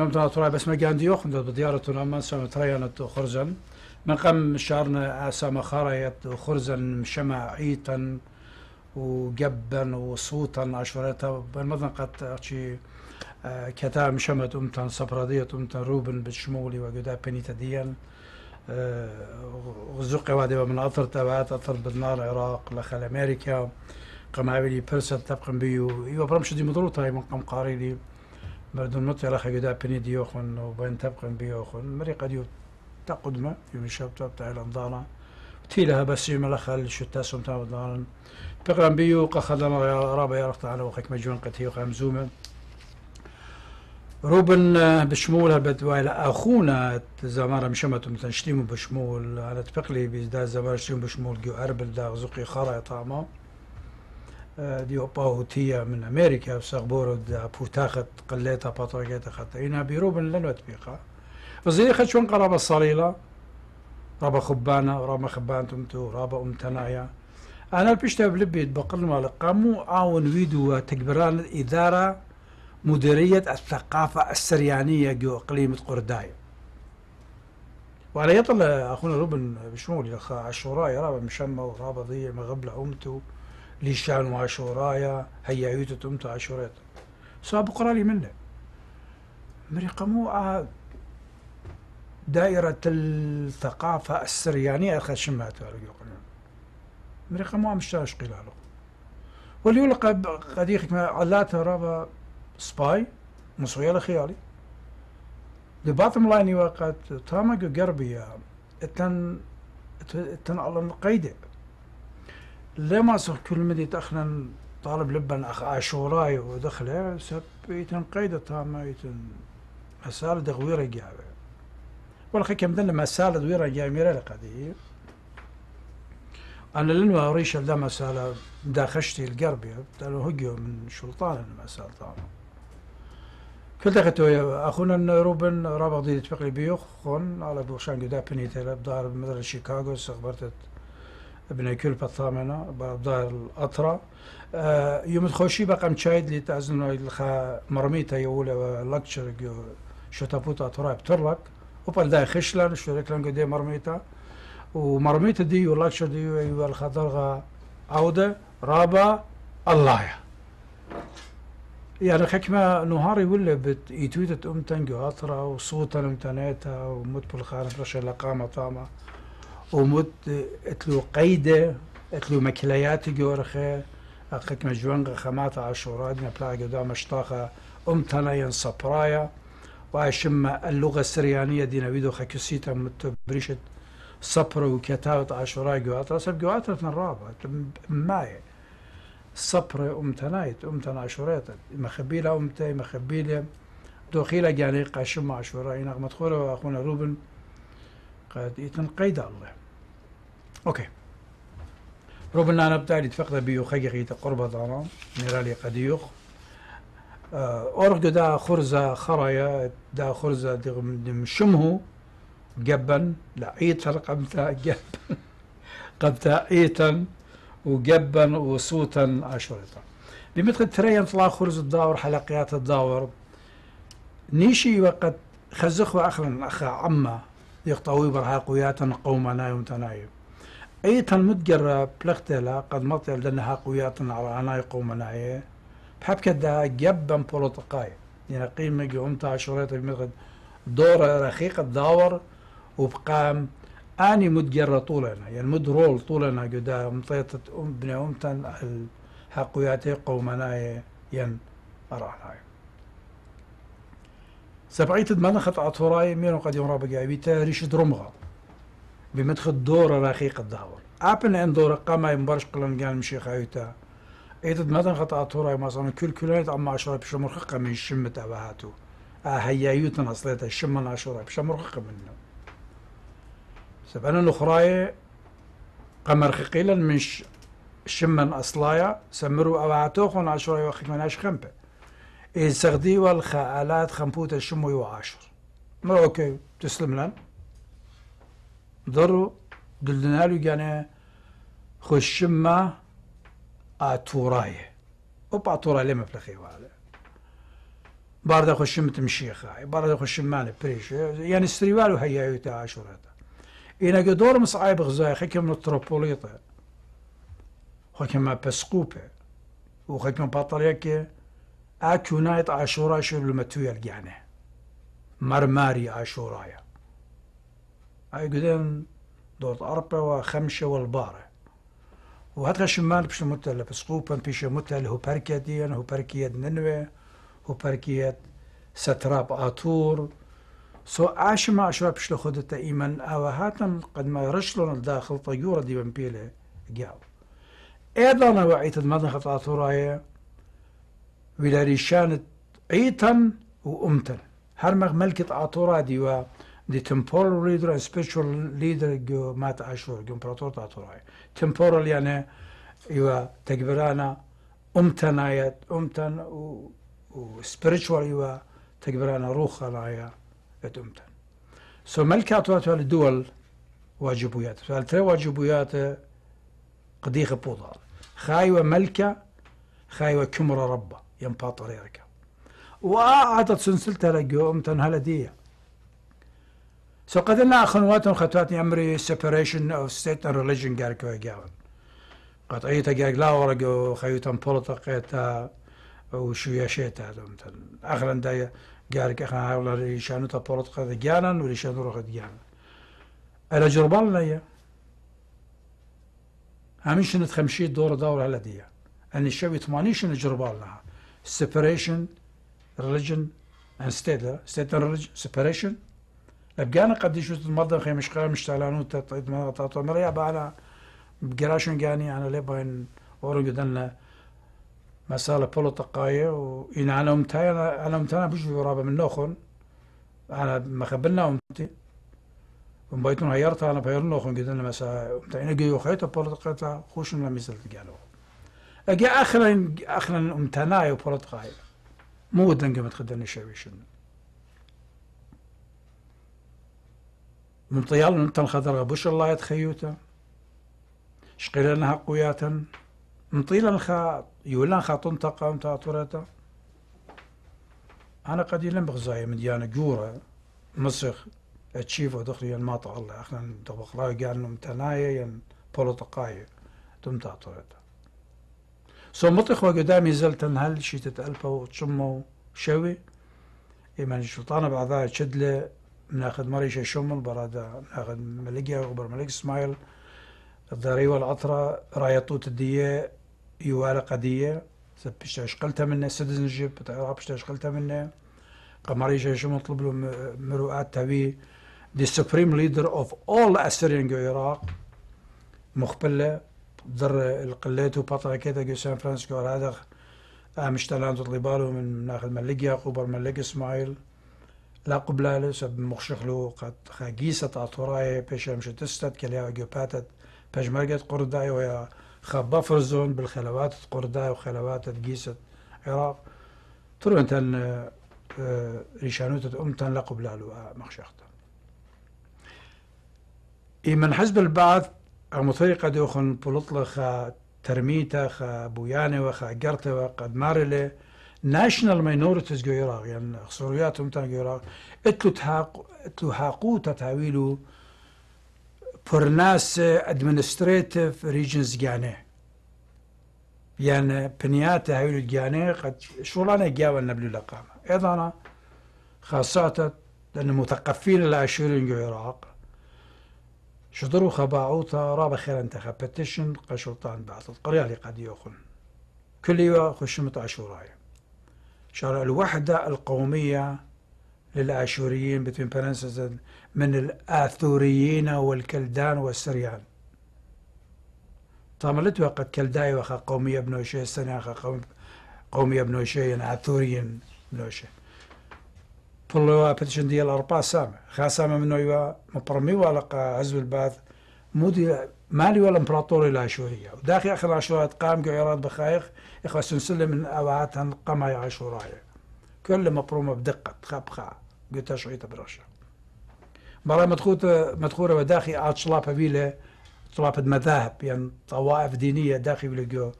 نعم، امبراطورية بس ما بدیار تو بديارة سام تریان تو خرزن من قم شعرنا سما خريت خرزن شمع عيتا وجبا وصوتا عشرتها بالمدن قد شي آه، كتا مشمت أمتن صبرادية أمتن روبن به شمولی بالشمولي وجدا بنيتا ديان آه، غزق وادي من أثر تبعات أثر بالنار العراق لخل أمريكا قم عبلي برسل تبقم بيو إيوه برمش دي مضروطة إيوه، من قم قاريلي مردون مطلقه گدا پنی دیوخن و بین تبقن بیوخن مری قد یو تقدمه یوم شب تبتع الانظارا تيلها بس يوم الأخل شو تاسم تاودان بقرن بيو قخلنا رابع يرفت على وخك مجون قتي وخمزومة روبن بشمولها بدوائل أخونا زمارة مشمتو مثلا شتيمو بشمول على تبقلي بيزدا زمارة شتيمو بشمول جو أربل داغ غزقي خرا طعمه دي پاوتیە من أمريكا سەق دا بوتاخت قليتا پاتۆگێتە خطا ئینا بيروبن لنو تبيقا تبیقا وزیری خە چۆن قەڕە بە خبانة ڕبە خوبانە ڕامە خبانتم تو ڕابە ئومتەنایە ئەنا پیشتە بلبیت بە قلما لە قەم و مديرية الثقافة السريانية جو إقليم قرداي وعلى يطلع أخونا روبن بشمول يا أخا عشوراء يا مشمة ورابا ضيع مغبلة أمتو ليشان واشورايا هيا يوتو تمت اشوريت صاب قرالي منه مريقا مو آه، دائرة الثقافة السريانية أخذ شمات مريقا مو مشتاش قلاله واللي يلقى ما علاته رابا سباي مصوية خيالي The bottom line وقت تامك قربي اتن اتن على القيده لي ما صح كل مدي تأخنا طالب لبن أخ عاشوراي ودخله سب يتن قيدة تامة يتن مسالة دغويرة جابة والخي كم دنا مسالة دويرة جاميرة لقديم أنا لن أريش ذا مسألة داخشتي القربية قالوا هجوا من شلطان المسألة تامة كل دقيقة أخونا روبن رابع دي تفقلي بيوخ خون على بوشان قدا بنيتي لبدار مدرسة شيكاغو سخبرتت ابن کل پتامنا بظهر الأطرة آه، يوم تخوشي بقى مشايد لي تازن خا مرميتا يولا لكتشر شتابوتا تراب بترلك وبل دا خشلن شريك لنجو دي مرميتا ومرميتا دي ولكتشر دي غا عودة رابا الله يعني حكمة نهاري ولا بت يتويتت أم تنجو أطرة وصوتا أم تناتا ومت بالخارج رشا لقامة طامة ومت اتلو قيده اتلو مكليات جورخه اقك مجوانغ خماطة عشورات نبلاغ قدام اشطاخة امتنا ينصبرايا واشم اللغة السريانية دي نبيدو خكسيتا متبريشة صبر وكتاوة عشوراء جواترة سب جواترة الرابع ماي صبر امتنايت امتنا عشورات مخبيلة امتي مخبيلة دخيلة جاني قاشم عشوراء نغمة خورة واخونا روبن قد يتنقيد الله اوكي ربنا نبتعد بيو خيغي تقرب ظلام نيرالي قديوخ آه، أورغدو دا خرزة خرايا دا خرزة دمشمه جبا لا إيتر قمتا جبا قمتا إيتا وجبا وصوتا أشرطا بمثل تريان طلع خرز الداور حلقيات الداور نيشي وقت خزخ واخلا أخا عما يقطوي برها قوياتا قومنا يوم تنايب ايت المتجر بلغتلا قد مطل لأنها قويات على انا يقوم هي بحب كده جبا بولوتقاي يعني قيمة قمت شريط بمغد دور رخيق الدور وبقام اني متجرة طولنا يعني مد رول طولنا قدا مطيت ام بني امتن الحقويات قومنا ين أرانا سبعيت دمانا خط عطوراي مينو قد يوم رابق عبيتا ريشد رمغة بمدخل دور رخيق الدهور apple en doğru qamayın barış qılan gəlmişik xəyütə. Eydid mədən xata atura imasanı külküləyət amma aşara pişamur xıqqa min şimmət əvəhətu. Əhəyyəyütün aslıyətə şimmən aşara pişamur xıqqa minnə. Səbənin uxrayı قمر خقيلا من شمن أصلايا سمرو أوعتوخن عشرة يوخيمن أش خمبة إيه سغدي والخالات خمبوت الشمو يو عشر ما أوكي تسلم لن ضرو دلدنالو يعني خشمة أتوراية وبا أتورا لما في الخيوة باردا خشم تمشيخا باردا خشم مانا بريش يعني استريوالو هيا يوتا عشورة إنا قدور مصعيب غزاي التروبوليطة خيكي خكم بسقوبة من بطريكي نايت عشورة شو المتوية الجانة مرماري عاشورايا أي قدين دورت أربعة وخمسة والبارة وهاتغا شمال بش متل بسقوبا بش متل هو بركدين هو بركيد ننوي هو بركيد ستراب آتور سو عاشم عشرة بش لخدت إيمان أو هاتن قد ما رشلون الداخل طيورة دي بمبيلة جاو أيضا وعيت المنطقة آتورايا ولاريشانت عيتا وأمتا هرمغ ملكة آتورا ديوا the temporal leader and spiritual leader جو مات عاشور جو امبراطور تاتوراي temporal يعني يوا تكبرانا أمتنا يا أمتن و, و spiritual يوا تكبرانا روخنا يا أمتن سو ملكاتو أتوال الدول واجبويات فالتري واجبويات قديخ بوضال خايوة ملكة خايوة كمرة ربا ينباطر يركب وأعطت سنسلتها لقوم امتن هلديه سو قد لا خنواتهم خطوات أمري separation of state and religion قارك ويقاون قد أيتا قارك لا ورقو خيوتهم بولتقيتا وشوياشيتا دومتن أخلا دايا قارك أخلا هاولا ريشانوتا بولتقا ديانا وريشانو روخ ديانا ألا جربان ليا همين شنت خمشي دور دور هلا ديا أن الشوي ثمانين شنت جربان لها separation religion and state state and religion separation بجانا قد يشوت المضم خي مش قام مش تعلانو تطيد من غطاطو مريا بعنا بقراشون قاني أنا ليه باين ورون قدن مسالة بولو تقاية وإن أنا أمتاي أنا أمتاي أنا بشو يرابة من نوخون أنا ما خبلنا أمتي ومبايتون هيارتا أنا بايرون نوخون قدن مسالة أمتاي أنا قيو خيطة بولو تقاية خوشن لمسالة قالو أجي أخلن أخلن أمتاي وبولو تقاية مو دنجمت خدني شوي شنو من طيال انت تنخدر غبوش الله يتخيوتا شقيل انها قوياتا من طيلة الخا يولان خاطن انت ومتاطورتا أنا قديلا بغزايا من ديانا جورة مسخ تشيفو دخلي الماطع الله أخنا تبقى راي قال نم تنايا ين بولوتقاية تم تاطورتا سو مطيخ وقدامي زلت هل شي تتألفه وتشمه شوي إيمان الشيطان بعضها له بناخذ مريشة شمل برادا بناخذ ملقيا وبر ملك اسماعيل الضري والعطرة راية طوت الدية يوالا قدية سبشتا شقلتا منه سدزن جيب بتعرابشتا شقلتا اشقلتها منه قمريشة شمل طلب له مرؤات تبي the supreme leader of all Assyrian جو العراق مخبلة در القلات وبطل كده جو سان فرانسكو هذا آه مشتلان تطلباله من ناخذ ملقيا وبر ملك اسماعيل لا قبله لسه له قد خاجيست أطوراي مش تستد كليا باش بجمرقت قرداي ويا خبا فرزون بالخلوات قرداي وخلوات جيسة عراق ترو أنت آه، ريشانوت أمتن لا قبله لو آه، مخشخت من حزب البعث مطريقة دوخن بلطلة خا ترميتا خا بويانة وخا قرتة وقد مارلة ناشنال ماينورتيز جو عراق يعني اخصورياتهم تاع جو عراق اتلو تهاق اتلو هاقو تتاويلو برناس ادمنستريتيف ريجنز جاني يعني بنيات هايلو جاني قد شغلانة جاوة نبلو لقامة ايضا خاصة لأن مثقفين العشرين جو عراق شدروا خباعوتا رابع خير انتخاب بتيشن قشلطان بعض القرية اللي قد يأخذ كل يوم خشمت عشورايا شرع الوحدة القومية للآشوريين بين من الآثوريين والكلدان والسريان طبعا لا كلداي وخا قومية بنوشي السنة وخا قومية بنوشي آثوريين بنوشي فلو بتشن ديال أربعة سامة خا سامة منو يوا مبرمي ولقى عزو الباث مودي مالي امبراطوري العاشورية وداخل آخر العاشورات قام قعيرات بخايخ إخوة سلسلة من أوعاتها يا عاشوراية كل مبرومة بدقة خا قلت شعيطة برشا مرة مدخورة وداخي عاد عطشلابة فيلا طلاب مذاهب يعني طوائف دينية فيلا جو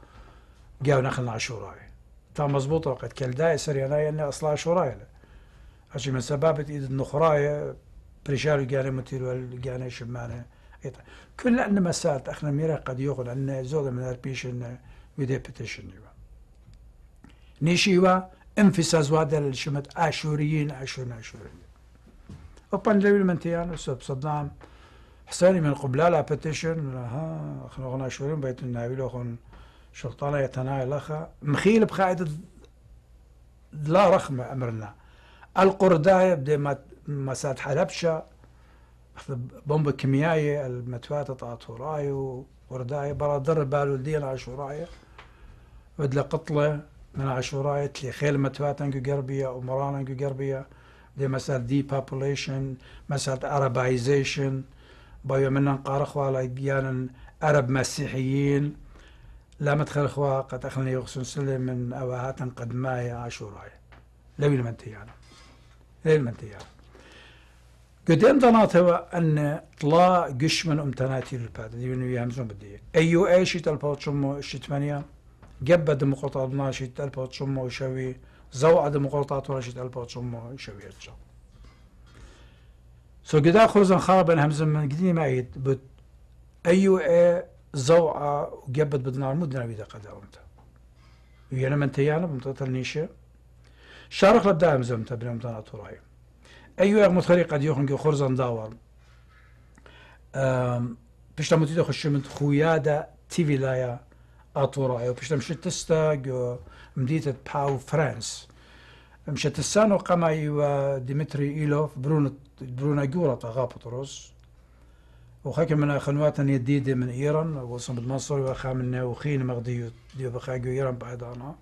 جاو نخلنا عاشوراية تا مزبوط وقت كل دايسر يعني أنا أصلا عاشوراية عشان من سبابة إيد النخراية بريشاري قال متير والقانا شمانه كل عندنا مسألة اخنا ميرا قد يغل عندنا زود من البيشن ويدي بيتيشن يوا نيشيوا انفساز وادا للشمت اشوريين اشوريين اشوريين وبان لويل منتيان صدام حساني من قبلة لا بيتيشن ها اخنا غنا اشوريين بيت الناويل اخن شلطانة يتنايل اخا مخيل بقاعدة لا رخمة امرنا القرداية بدي ما مسات حلبشة بومبا كيميائية المتواتة طاطوراي ورداي برا در الدين عاشوراية بدل قطلة من عاشوراية تلي خيل انكو قربية انكو قربية دي مسألة دي بابوليشن مسألة عربايزيشن بايو منن اخوة لايبيان أرب مسيحيين لا مدخل اخوة قد أخلني يغسون سلم من أواهات قد ماي هي عاشوراية يلمنتي يعني لوي يلمنتي يعني گدێم دەڵاتەوە ئەنڵا گشتمن ئەمتەناتی لپادەیەمزۆم بدەیە ئەی جب ئەیشی تەلپەڵچممە شتمەنە گەب بە وشوي زوع تەلپەڵچممە و شەوی زەو ئەدم وشوي تەلپەڵچممە سو قدام خوزن خراپ بن هەمزم من گدی بد أيو أي زوع ئێ بدنا گەبت بدنارمو دناوی دەقەداومتە. ويانا من تيانا بمتە شارخ لبدا ئەمزم تە برمتانە توڕایە. ايو كيو خرزان داوال ئەیوێ متخەریقە دیۆخنگە خۆرزەنداوە پشتەمەتی دەخشمت لايا اطورا ايو و مشت تستا كيو مدیتت پاو فرانس مشت مشتسان ايو ديمتري إيلوف برونا برونا جورا غاب طروس وخاكم من خنوات يديدة من إيران وصم المنصور وخا من وخين مغديو ديو بخاجو إيران بعد أنا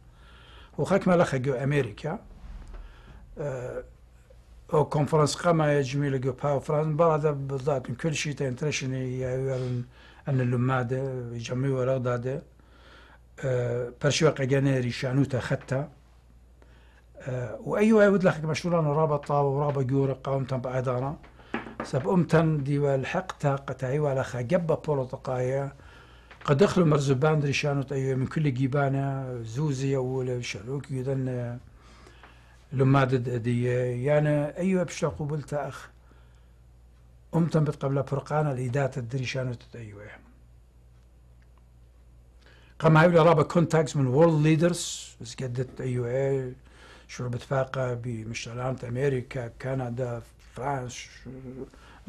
وخاكم لخا جو أمريكا أه او كونفرنس قام جميل جوبا من برادة بالضبط كل شيء تنترشني يعيون أن اللمادة يجمعوا رغدادة أه برشوا قجانيري شانوتا ختا أه وأيوة يود لحق مشروع رابطة ورابة جورة قوم تنبع عدانا سب أمتن دي والحقتا قتاي ولا خجبة بولوتقايا قد دخلوا مرزبان دري شانوت أيوة من كل جيبانة زوزي أول شلوك يدن آه، لما ضد أدية يعني أيوة بشتا قبلت أخ أمتن بتقبل فرقان الإيدات الدريشانة أيوة قام هاي رابا كونتاكس من وورلد ليدرز بس قدت أيوة شعوب اتفاقة بمشتلانت أمريكا كندا فرنسا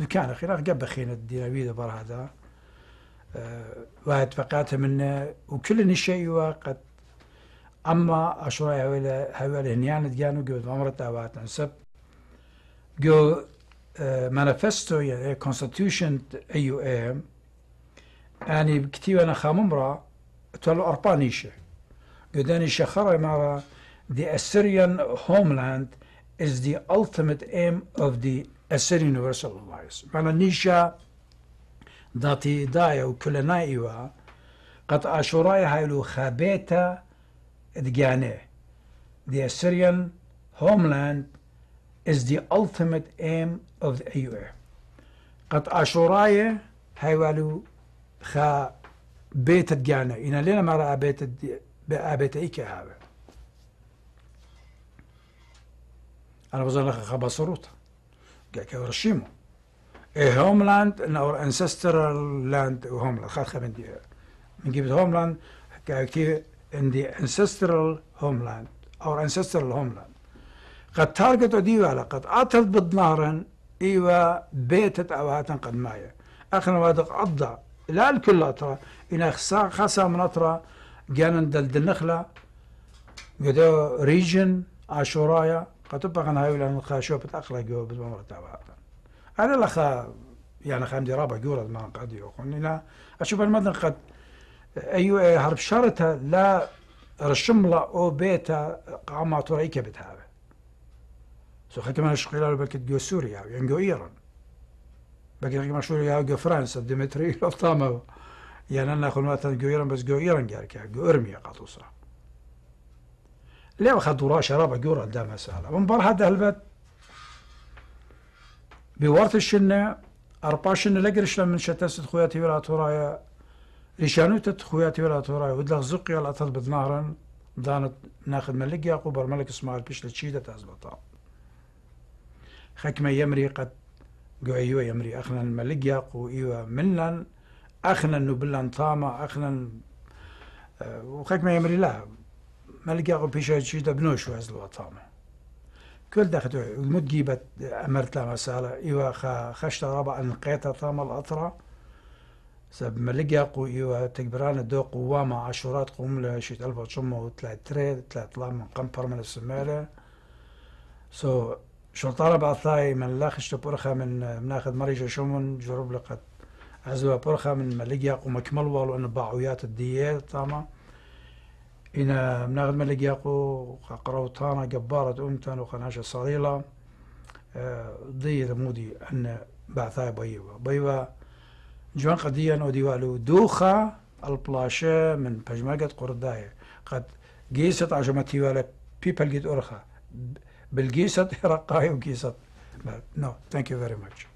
كان أخيرا قبل خينا الدينابيد بر هذا آه، واتفاقات منه وكل شيء وقت اما اشوي هول هول هنيان جانو جو امرت اوات نسب جو آه، مانيفستو إيه، إيه، يعني كونستيتيوشن ايو ام يعني كتير انا خاممرا تولو اربانيشه جو داني شخرا مرا the Assyrian homeland is the ultimate aim of the Assyrian Universal Alliance. معنى نيشا داتي دايا وكلنا إيوا قد أشوراي هايلو خابيتا Diyaneh. The Assyrian homeland is the ultimate aim of the EU. قد أشوراية هيوالو خا بيت ديانة إن لنا مرة بيت بيت إيكا هذا أنا بظن لك خبا صروت جا كورشيمو إيه هوملاند إن أور ancestral land هوملاند خا خا من دي من جيبت هوملاند كي in the ancestral homeland our ancestral homeland قد تارجت ديوالا قد أتت بالنار إيوا بيتت أواتا قد مايا أخنا وادق عضا لا الكل أطرا إن خصا خصا من أطرا جان دل دنخلة جدو ريجن عشورايا قد تبقى غن هاي لأن خا شوبت أخلا جو بالمرة تبعتا أنا لخا يعني خامدي رابع جورد ما قد يوخن أشوف المدن قد ايو اي هرب شرطة لا رشملا او بيتا قاما ترايكا بتهابة سو خلت ما نشق الى بكت جو سوريا يعني ايران بكت تجو سوريا جو فرنسا ديمتري لطاما يعني انا اخون مثلا جو ايران بس جو ايران جاركا جو ارميا قطوصا ليه اخد دورا شراب جورا دا مسالة من برها ده البت بورت الشنة ارباشن لقرش من شتاسة خواتي ولا ترايا لشانوتة خوياتي ولا توراي ودلغ زقيا لأطل بدنارا دانت ناخد ملك يعقوب الملك اسماعيل بيش لتشيدة تازبطا خكمة يمري قد قعيوة يمري أخنا الملك يعقوب ايوا منن أخنا نبلن طاما أخنا أه يمري لا ملك يعقوب بيش لتشيدة بنوش وازلوا طامة كل دخلت المد جيبت أمرت لها مسألة ايوا خشت ربع انقيتها طاما الأطرة سب ملقا قو يو تكبران دو قوامة عشرات قوم لا شيت ألف تشمة وطلع تري طلع طلع من قنبر من السمالة سو so, شو طلب عطاي من لاخش تبرخة من مناخد مريجة شمن جرب لقد عزوا برخة من ملقا قو مكمل والو إن باعويات الدية طامة إن مناخد ملقا قو قروطانة جبارة أمتن وقناشة صليلة ضي مودي أن بعثاي بيوة بيوة جوان قديان وديوالو دوخا البلاشة من بجماقة قرداية قد قيست عجمتي ولا بيبل جيت أرخا بالقيست رقاي وقيست no thank you فيري ماتش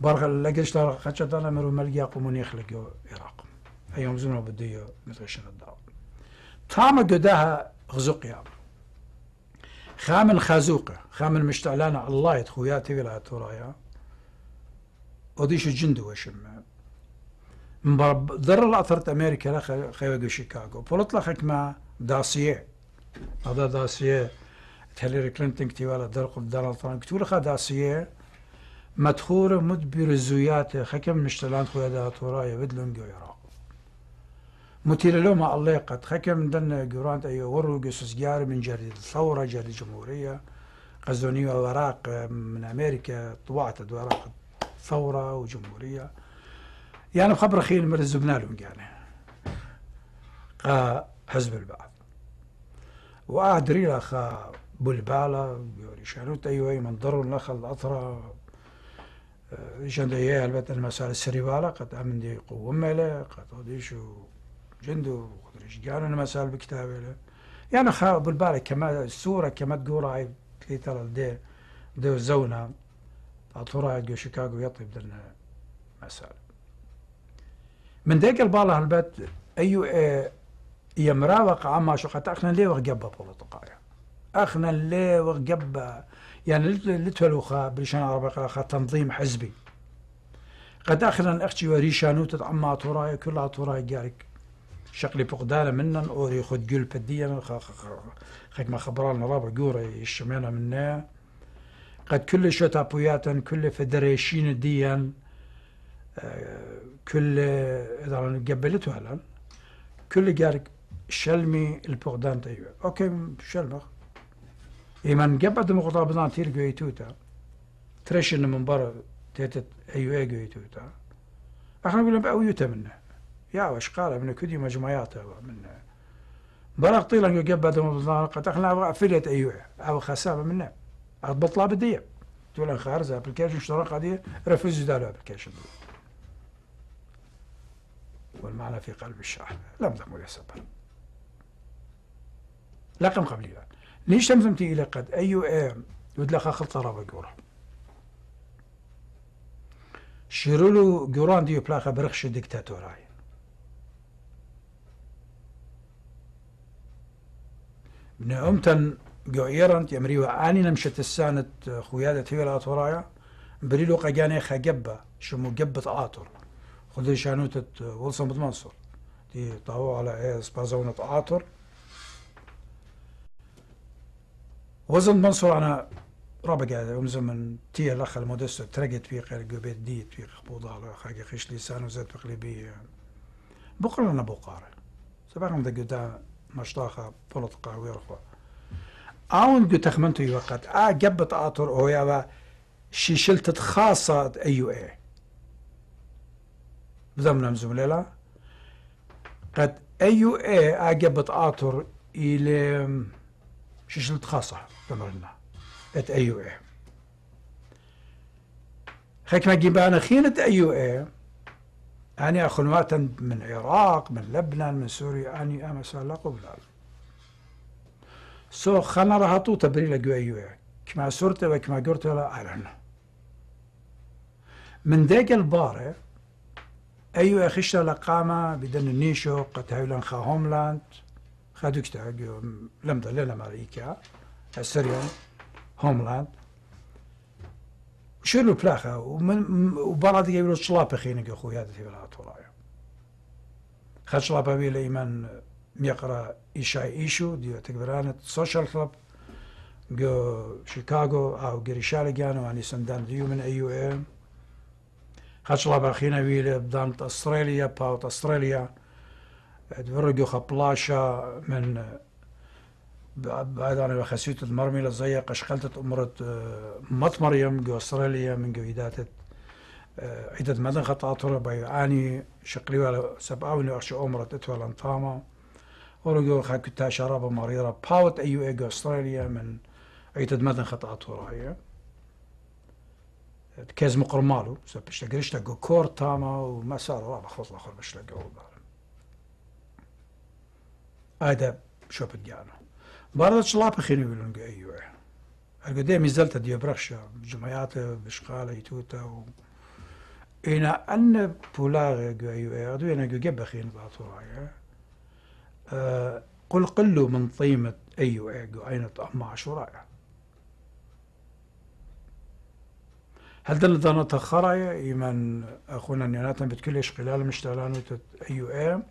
برغ لقيش ترقا شدانا مرو ملقيا قومون يخلقوا عراق أيام زمنا بديو متغشن الدعوة طعم قداها يا خامن خازوقة خامن مشتعلانة الله يتخوياتي ولا تورايا وديش جندو وشم مبرب در الأثرت أمريكا لا خيوة دو شيكاغو فلطلا خكما داسيه هذا داسيه تهليري كلينتون كتوالا در قب دانال طرام كتولا خا داسيه مدخور مد برزويات خكم مشتلان خويا دا تورايا بدلون جو يراق متيل لو ما الله قد خكم دنا جورانت ايو ورو جسوس جار من جري الثورة جري الجمهورية قزوني وراق من أمريكا طوعت وراق ثورة وجمهورية يعني بخبر أخير مرزقنا لهم يعني قا حزب البعث وأدري لخ بلبالة يعني شانوت أيوة منظر لخ الأطرة آه، جندية البت المسار بالا قد أمن دي قوة ملا قد أديش جندو قد رجعنا المسار بكتابة يعني خا بالبالة كما السورة كما تقول في ترى دي دو زونا طلعت جو شيكاغو يطيب لنا مسألة من ديك البالة البت أيو إيه يمرا عما شو قد أخنا ليه وقبة بولتقايا أخنا ليه وقبة يعني لتولوخا بلشان عربي خا تنظيم حزبي قد أخنا أختي وريشانو تتعمى طراي كلها طراي جارك شقلي بقدالة منن أوري خد جل بديا خاك ما خبران رابع جوري يشمينا منه قد كل شتابوياتا كل فدريشين ديا آه، كل اذا قبلته هلا كل قال شلمي البغدان تيو اوكي شلمه ايمان قبل مقطع بضان تير جويتوتا ترشن من برا تيتت ايو اي جويتوتا احنا نقول باويوتا منه يا وش قال من كدي مجموعات منه برا طيلا قبل مقطع قد احنا فلت ايو او خسامه منه عاد بطلع بديع تقول انا خارج اذا ابلكيشن اشتراك عاديه رفز الابلكيشن والمعنى في قلب الشعب لم يا يسبب لكن قبلي ليش تمتمتي إلى قد أي آم لك خلط رابع جورا شيرولو جوران ديو بلاخا برخش ديكتاتوراين من أمتن جو ايران riwa ani nam shëtësanët hujadet hivela aturaja, بريلو قجاني خجبة شو مجبة عاطر خذي شانوتة آه، ولسن بتمنصر دي طاو على ايه سبازونة عاطر وزن منصور انا رابع قاعد ومزم من تي الاخ المودست ترقت في غير قبيت دي في خبوضة على خاقي خيش لسان وزاد تقليبية بقرة انا بقارة سبقهم ذا قدام مشطاخة بلطقة قهوة اون ئاون گوتەخمنتوی وەقەت ئا گەپ بە ئاتۆر ئۆیاوە شیشلتت خاصات ئەیوێ بزەمنم زولێلا قەت ئەیوێ ئاگە بە ئاتۆر ئیلێ شیشلت خاصە بمرنا ئەت ئەیوێ حكمة جبانة خينة أيو إيه يعني أخنواتا من العراق من لبنان من سوريا أني أمسى لا قبل سو خانه خەنەڕە هاتوو تەبری لە گوێیوێ کما سورتەوە کما ولا ایران من دیگر دەگەل باڕێ ئەی خشتە لە قامە بدەن نیشۆ قەتهاویلان خە هۆملاند خەدوکتە لەم دە لە لەمەریکا ئەسەریان هۆملاند شر بلاخە و من و دیگه بەڵا دیگەی چڵاپەخێنەکە خۆیاتێ بەڵات وڵایە خەچڵاپەوێ لە ئیمان يقرأ إيشاي إيشو ديو تكبرانة سوشال كلب جو شيكاغو أو جريشال جانو يعني سندان ديو من أيو إيه خشلا باخينا ويل بدانت أستراليا باوت أستراليا دورجو خبلاشا من بعد أنا بخسيت المرمي لزي قشقلت امرت مط مريم جو أستراليا من جو إداتة عدة مدن خطاطرة بيعاني شقلي على سبعة ونعش أمرة أتوى لنطامة أورجوخ كتا شرابة مريرة باوت أيو إيجا أستراليا من عيتد مدن خطأت ورايا كيز مقرمالو سبش تقريش تقو كور تاما ومسار رابع خلص الآخر مش لقو هذا شو بديانو برضه شلاب خيني يقولون أيوه إيه مزلت دي برخشا جمعيات بشقالة يتوتا و إنا أن بولاغ أيوه أدو أنا جو جبخين بعطوها قل قل من طيمة أي أيوة أين طعم عشرائع هل دانا خرع إيمان أخونا نياناتنا بتكل قلال مشتعلان وتت أيو إيه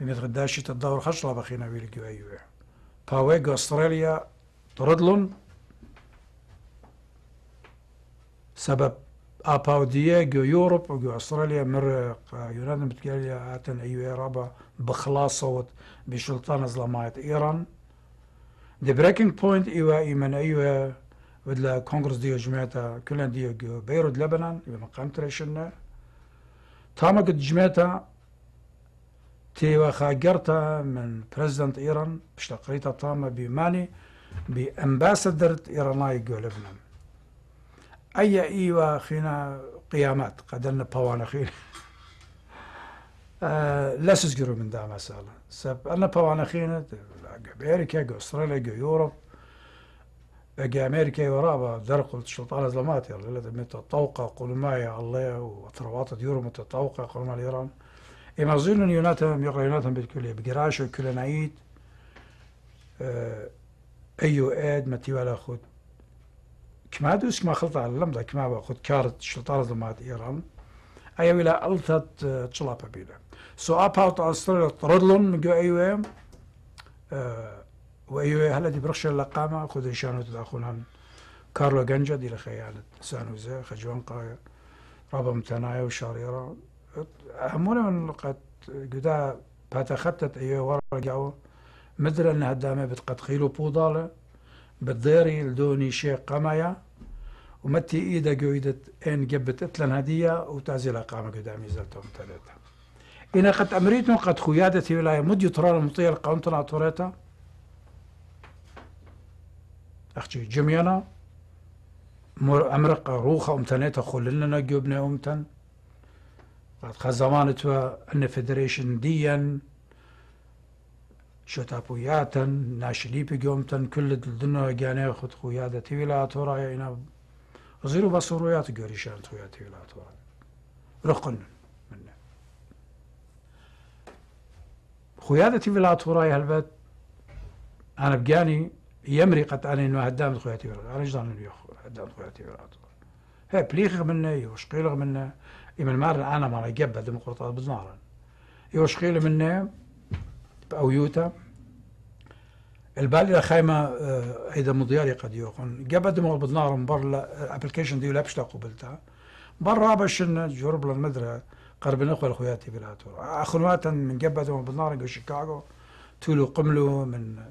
بمتغداش تدور خشلة بخينا بيلقوا أيو إيه باويق أستراليا تردلن سبب ئاپاودیە گوێ یۆڕپ و گوێسترالیا مرێران بتگەلی اتن ئەیێرا أيوة، بە بخلاصەوەت بشلتان ئەزلەمایەت ئێران دەبرێکینگ إيوة، پوینت أيوة، ئیوە ئیمەەیوە ود لە کۆنگرس دیێژمێتە کلەن دیە گوێ بەیرود لە بنان مەقام ترشنە تامەکە دژمێتە تێوە خاگەرتە من تيوا خاجرتا من بريزدنت ايران بشتقريتا تاما بماني بامباسدر ايراناي جو لبنان اي ايوا خينا قيامات قدرنا بوانا خينا آه، لا سجروا من دا مسألة سب أنا بوانا خينا أمريكا جو أستراليا جو يوروب أجي أمريكا ورابا درقل الشلطان زلمات يلا لازم متطوقة قولوا ما يا الله وثروات ديورو متطوقة قولوا ما الإيران إما زين يوناتهم يقرأ يوناتهم بالكلية بقراش وكل نعيد آه، أيو آد ما تيوالا خود كما دوس كما خلطة على لمدة كما باخد كارت شلطارة مات إيران أي أيوة ولا ألتت آه، تشلابا بيلا سو أباوت أستراليا تردلون مجو أيوة أه وأيوة هلا دي برخش اللقامة خذ شانو تداخلهم كارلو جنجا دي لخيالة سانوزا خجوان قاية رابا متنايا وشاريرا همونا من قد قدا باتا خطت أيوة ورقعوا مدرا أنها دامة بتقد خيلو بوضالة بتداري لدوني شيق قمايا ومتي إيدا جويدت إن جبت إتلن هدية وتعزيلا قام قدامي زلتهم ثلاثة انا قد أمريتم قد خيادتي ولاية مد يطرى المطية القوم طلع طريتا أختي جميانا أمرق روخة أمتنيتا خللنا جبنا أمتن قد خزمانت أن فدريشن ديا شتابو ياتن ناش ليبي جومتن كل الدنيا جاني خد خويا دا تيلا تورا ينا زيرو بصورو يات غريشان خويا تيلا تورا رقن من خويا دا تيلا تورا هلبت انا بجاني يمري قد علي انه هدام خويا تيلا انا جدان اليخ هدام خويا تيلا تورا هي بليغ منا يوش قيلغ منا إما المار أنا مالي جبه ديمقراطات بزنارن يوش قيل منا أو يوتا البالي خايمة أيضا آه، مضياري قد يوقن قبل ما نار برا الابلكيشن ديو لابش قبلتها برا باش جرب للمدرة قرب نقوى خوياتي بلاتور اخنواتا من قبل ما نار شيكاغو تولو قملو من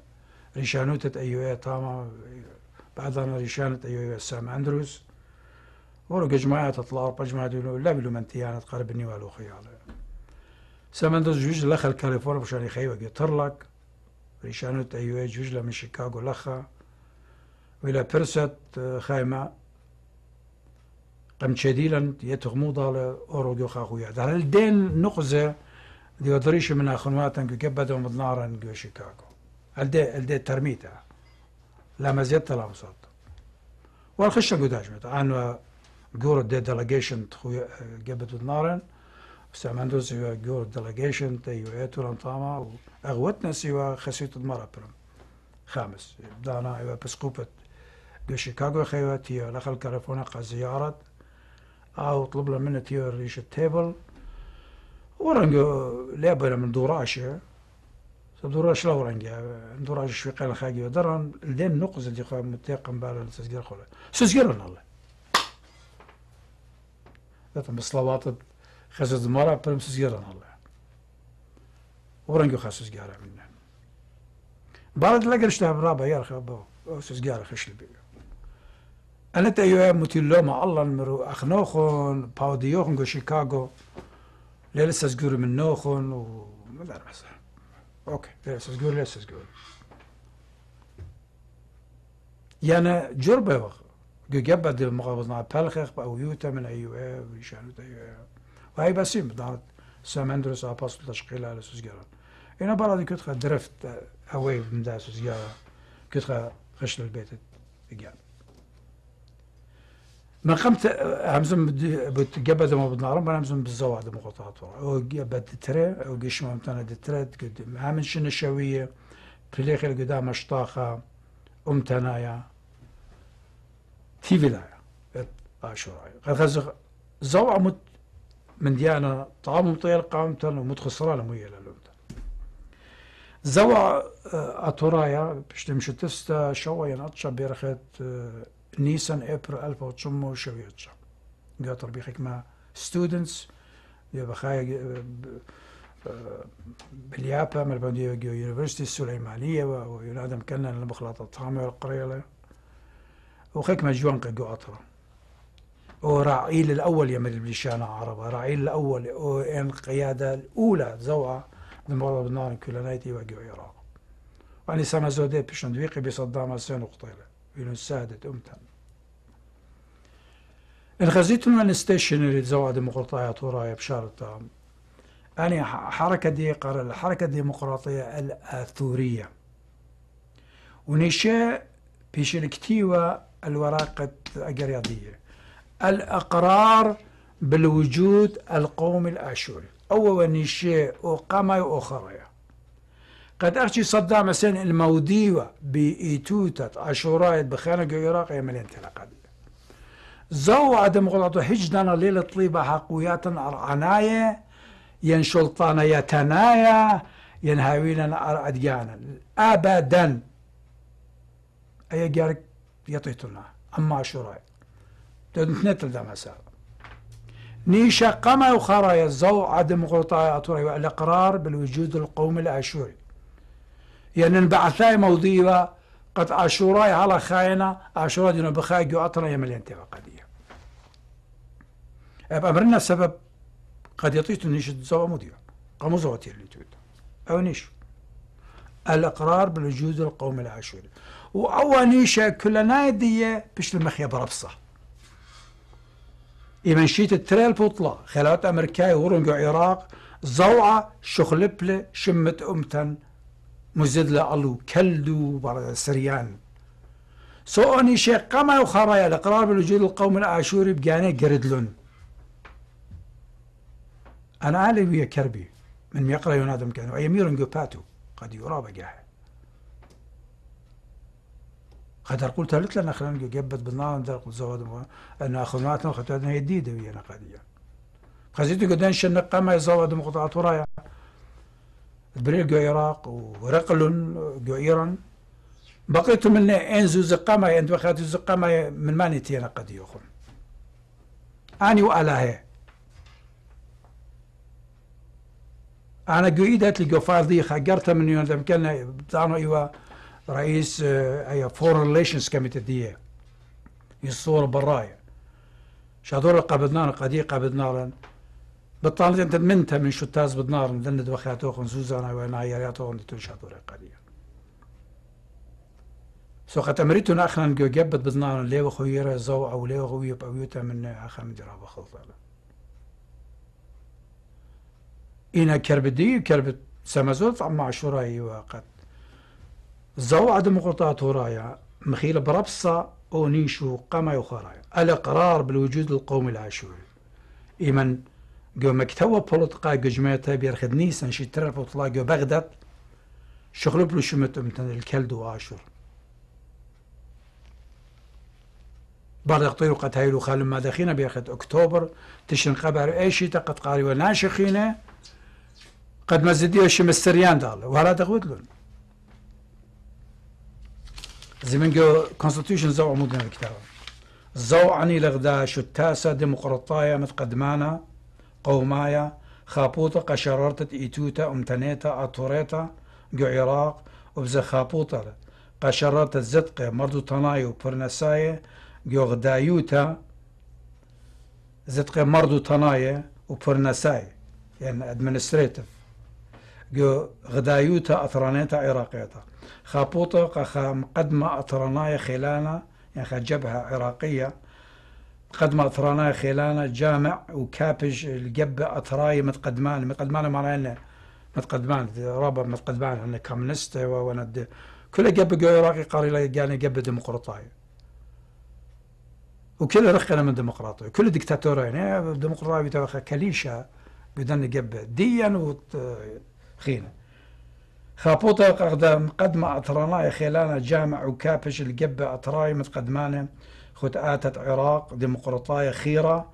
ريشانوتة أيوة تاما بعد انا ريشانة اي أيوة سام أندروس ولو جماعات تطلع جماعة لا بلو من تيانة قرب نيوالو خيالي سمن دوز جوج لخا الكاليفورنيا مشان يخيوة جيترلك ريشانوت أيوة جوجلا من شيكاغو لخا ولا برست آه، خايمة قم شديلا يتغموضة على جو خاخو يعد هل الدين نقزة دي ودريش من اخر كو كبدو ومضنارا كو شيكاغو هل دي, هل دي ترميتا لا مزيد وسط والخشة قداش متا أنا قورة دي ديليجيشن خويا تخوي قبت وضنارا جور ديليجيشن تي يو اي لانتاما و اغوتنا سوا خسيت مرا برم خامس بدانا ايوا بسقوبت بشيكاغو خيوا تيو لخل كاليفورنيا قزيارت او طلب له منه تيو ريش تيبل ورنجو لعبة من دوراشة دوراش لا رنجا دوراش شوي قال خاجي درن لدين نقز اللي خا متيقن بالا تسجل خولا سجل الله ذات مصلوات خەزت ماڵە پرم سزگەڕان هەڵێ و ڕەنگە من نه بعد لگرش تا برای بیار خب یارخە بە خش لبی بێ ئەلە ئەوێ ما الله مرۆ اخنوخون پاودیۆخن گۆ شیکاگۆ لێلە سەزگور من نوخون و مدار بەسە ئۆکە لێ سزگور لێ سزگور يعني جربه جاب بدي مغابزنا بالخخ او يوتا من ايوه ويشانو ايوه بای بسیم دارد سامندروس آپاستل تشکیل آل سوزگر اینا برای دی کتخه درفت اوی بند سوزگر کتخه خشل البیت بگیم من قمت همزم بود جبه دمو بود نارم من همزم بزوا دمو قطعا او جبه دتره او گیش ممتنا دتره همین شن شویه پلیخ الگدا مشتاقه امتنایا تیوی دایا آشورایا قد خزق زوا مت من ديانا طعام مطير قام تنو متخسرة لموية للومتا زوا آه، أتورايا بشتم تستا آه، شوية نطشا بيرخت نيسان إبرو ألفا وتشمو شويتشا قاطر بيخك ما ستودنتس يا بخايا آه، باليابا ملبون ديو يونيفرستي السليمانية وينادم كنا المخلطة طعام القرية وخيك مجوان قد أطرا ورعيل الأول يمل بلشان عربة رعيل الأول قياده الأولى زوعة المباراة النار كلنايتي وقع العراق وأني سما زودي إيه بشندويقي بصدام حسين وقطيلة بين سادت أمتن الغزيت من ستيشن اللي تزوى ديمقراطية بشار التام أني حركة دي قرر الحركة الديمقراطية الآثورية ونشاء بيش الكتيوة الوراقة الرياضية الأقرار بالوجود القومي الآشوري أو ونيشي وقمي وخرية قد اخشي صدام حسين الموديوة بإيتوتة أشورايت بخانق العراق يملين تلقد زو عدم غلط هجدنا ليلة طيبة حقويات ين ينشلطانا يتنايا ينهاوينا أرعديانا أبدا أي جارك يطيتنا أما أشورايت دەتنێتدا مەسا نيشا قما وخرايا الزو عدم غطاء أطوره والإقرار بالوجود القوم الآشوري يعني انبعثاي موضيبة قد أشوراي على خاينة عاشورا دينا بخاي جو أطرا يملين تبا قضية أمرنا سبب قد يطيت نيش الزو مدير قمو زوتي اللي تويت أو نيش الإقرار بالوجود القوم الآشوري وأول نيشة كلنا دي بشل المخيا برفصه إيمان شيت التريل بطلة خلاوات أمريكاي و عراق زوعة شخلبلة شمت أمتن مزد ألو كلدو برا سريان و شيخ قمع وخرايا شێق بالوجود القوم الآشوري بقاني قردلون أنا ويا كربي من يقرأ ينادم كانوا أي ميرن قد يرى بقاه قدر قلت لك لنا خلينا جبت بالنار قلت زود أنا أخذناتنا خدت هي يديدة ويانا قضية خزيتو قدان شنق قام يزود مقطعات ورايا بريل جو عراق ورقل جو إيران بقيت من انزو زقامة عند وخاتي زقامة من مانيتي أنا قد يخون أني هي أنا قيدت لقفار ذي خجرت من يوم كان بتاعنا إيوه رئيس فورن آه، ريليشنز دي يصور برايا شادور قبضنا قدي قبضنا بالطالة انت منتها من شو تاز بدنار ندند وخاتو خنزوزانا وانا خن تو شادور قدي سو قد أمريتو إيه. ناخنا نجو جبت بدنار لي خويرة زو أو لي وخوي بأويوتا من آخر من درابة خلطة إنا كربدي كربت سمزوت عم عشورة وقت أيوة عدم مغطات رايا مخيل بربصة ونيشو قما يخرايا الإقرار بالوجود القومي العاشوري إيمن جو مكتوى بولتقا جو بيرخد نيسان شي ترى بولتقا جو بغداد شغلو بلو شمت امتن الكلد وآشور بعد اقطيرو قد هايلو خالو ما دخينا بيرخد اكتوبر تشن قبر ايشي تقد قاري وناشخينه قد مزديو شمستريان دال وهلا تقود لون زمن جو كونستيتيوشن زو عمودنا الكتاب زو عني لغدا شو تاسا ديمقراطية متقدمانا قومايا خابوطة قشررت إيتوتا أمتنيتا أطوريتا جو عراق وبزا خابوطة قشررت زدقة مردو تنايو وبرنساية جو غدايوتا زدقة مردو تناية وبرنساية يعني ادمنستريتف جو غدايوتا أثرانيتا عراقيتا خا قخا مقدمة أطرناي خلانا يعني خا جبهة عراقية مقدمة أطرناي خلانا جامع وكابج القبة أطراي متقدمان متقدمان معناها متقدمان رابع متقدمان أنا كومنست وند كل قبة عراقي قال لي يعني قبة ديمقراطية وكل رخنا من ديمقراطية كل دكتاتورين يعني ديمقراطية كليشة بدنا قبة ديا وخينه خابوطة قد مقدمة أطرانا يخيلانا جامع وكابش القبة أطراي متقدمانة خد آتت عراق ديمقراطية خيرة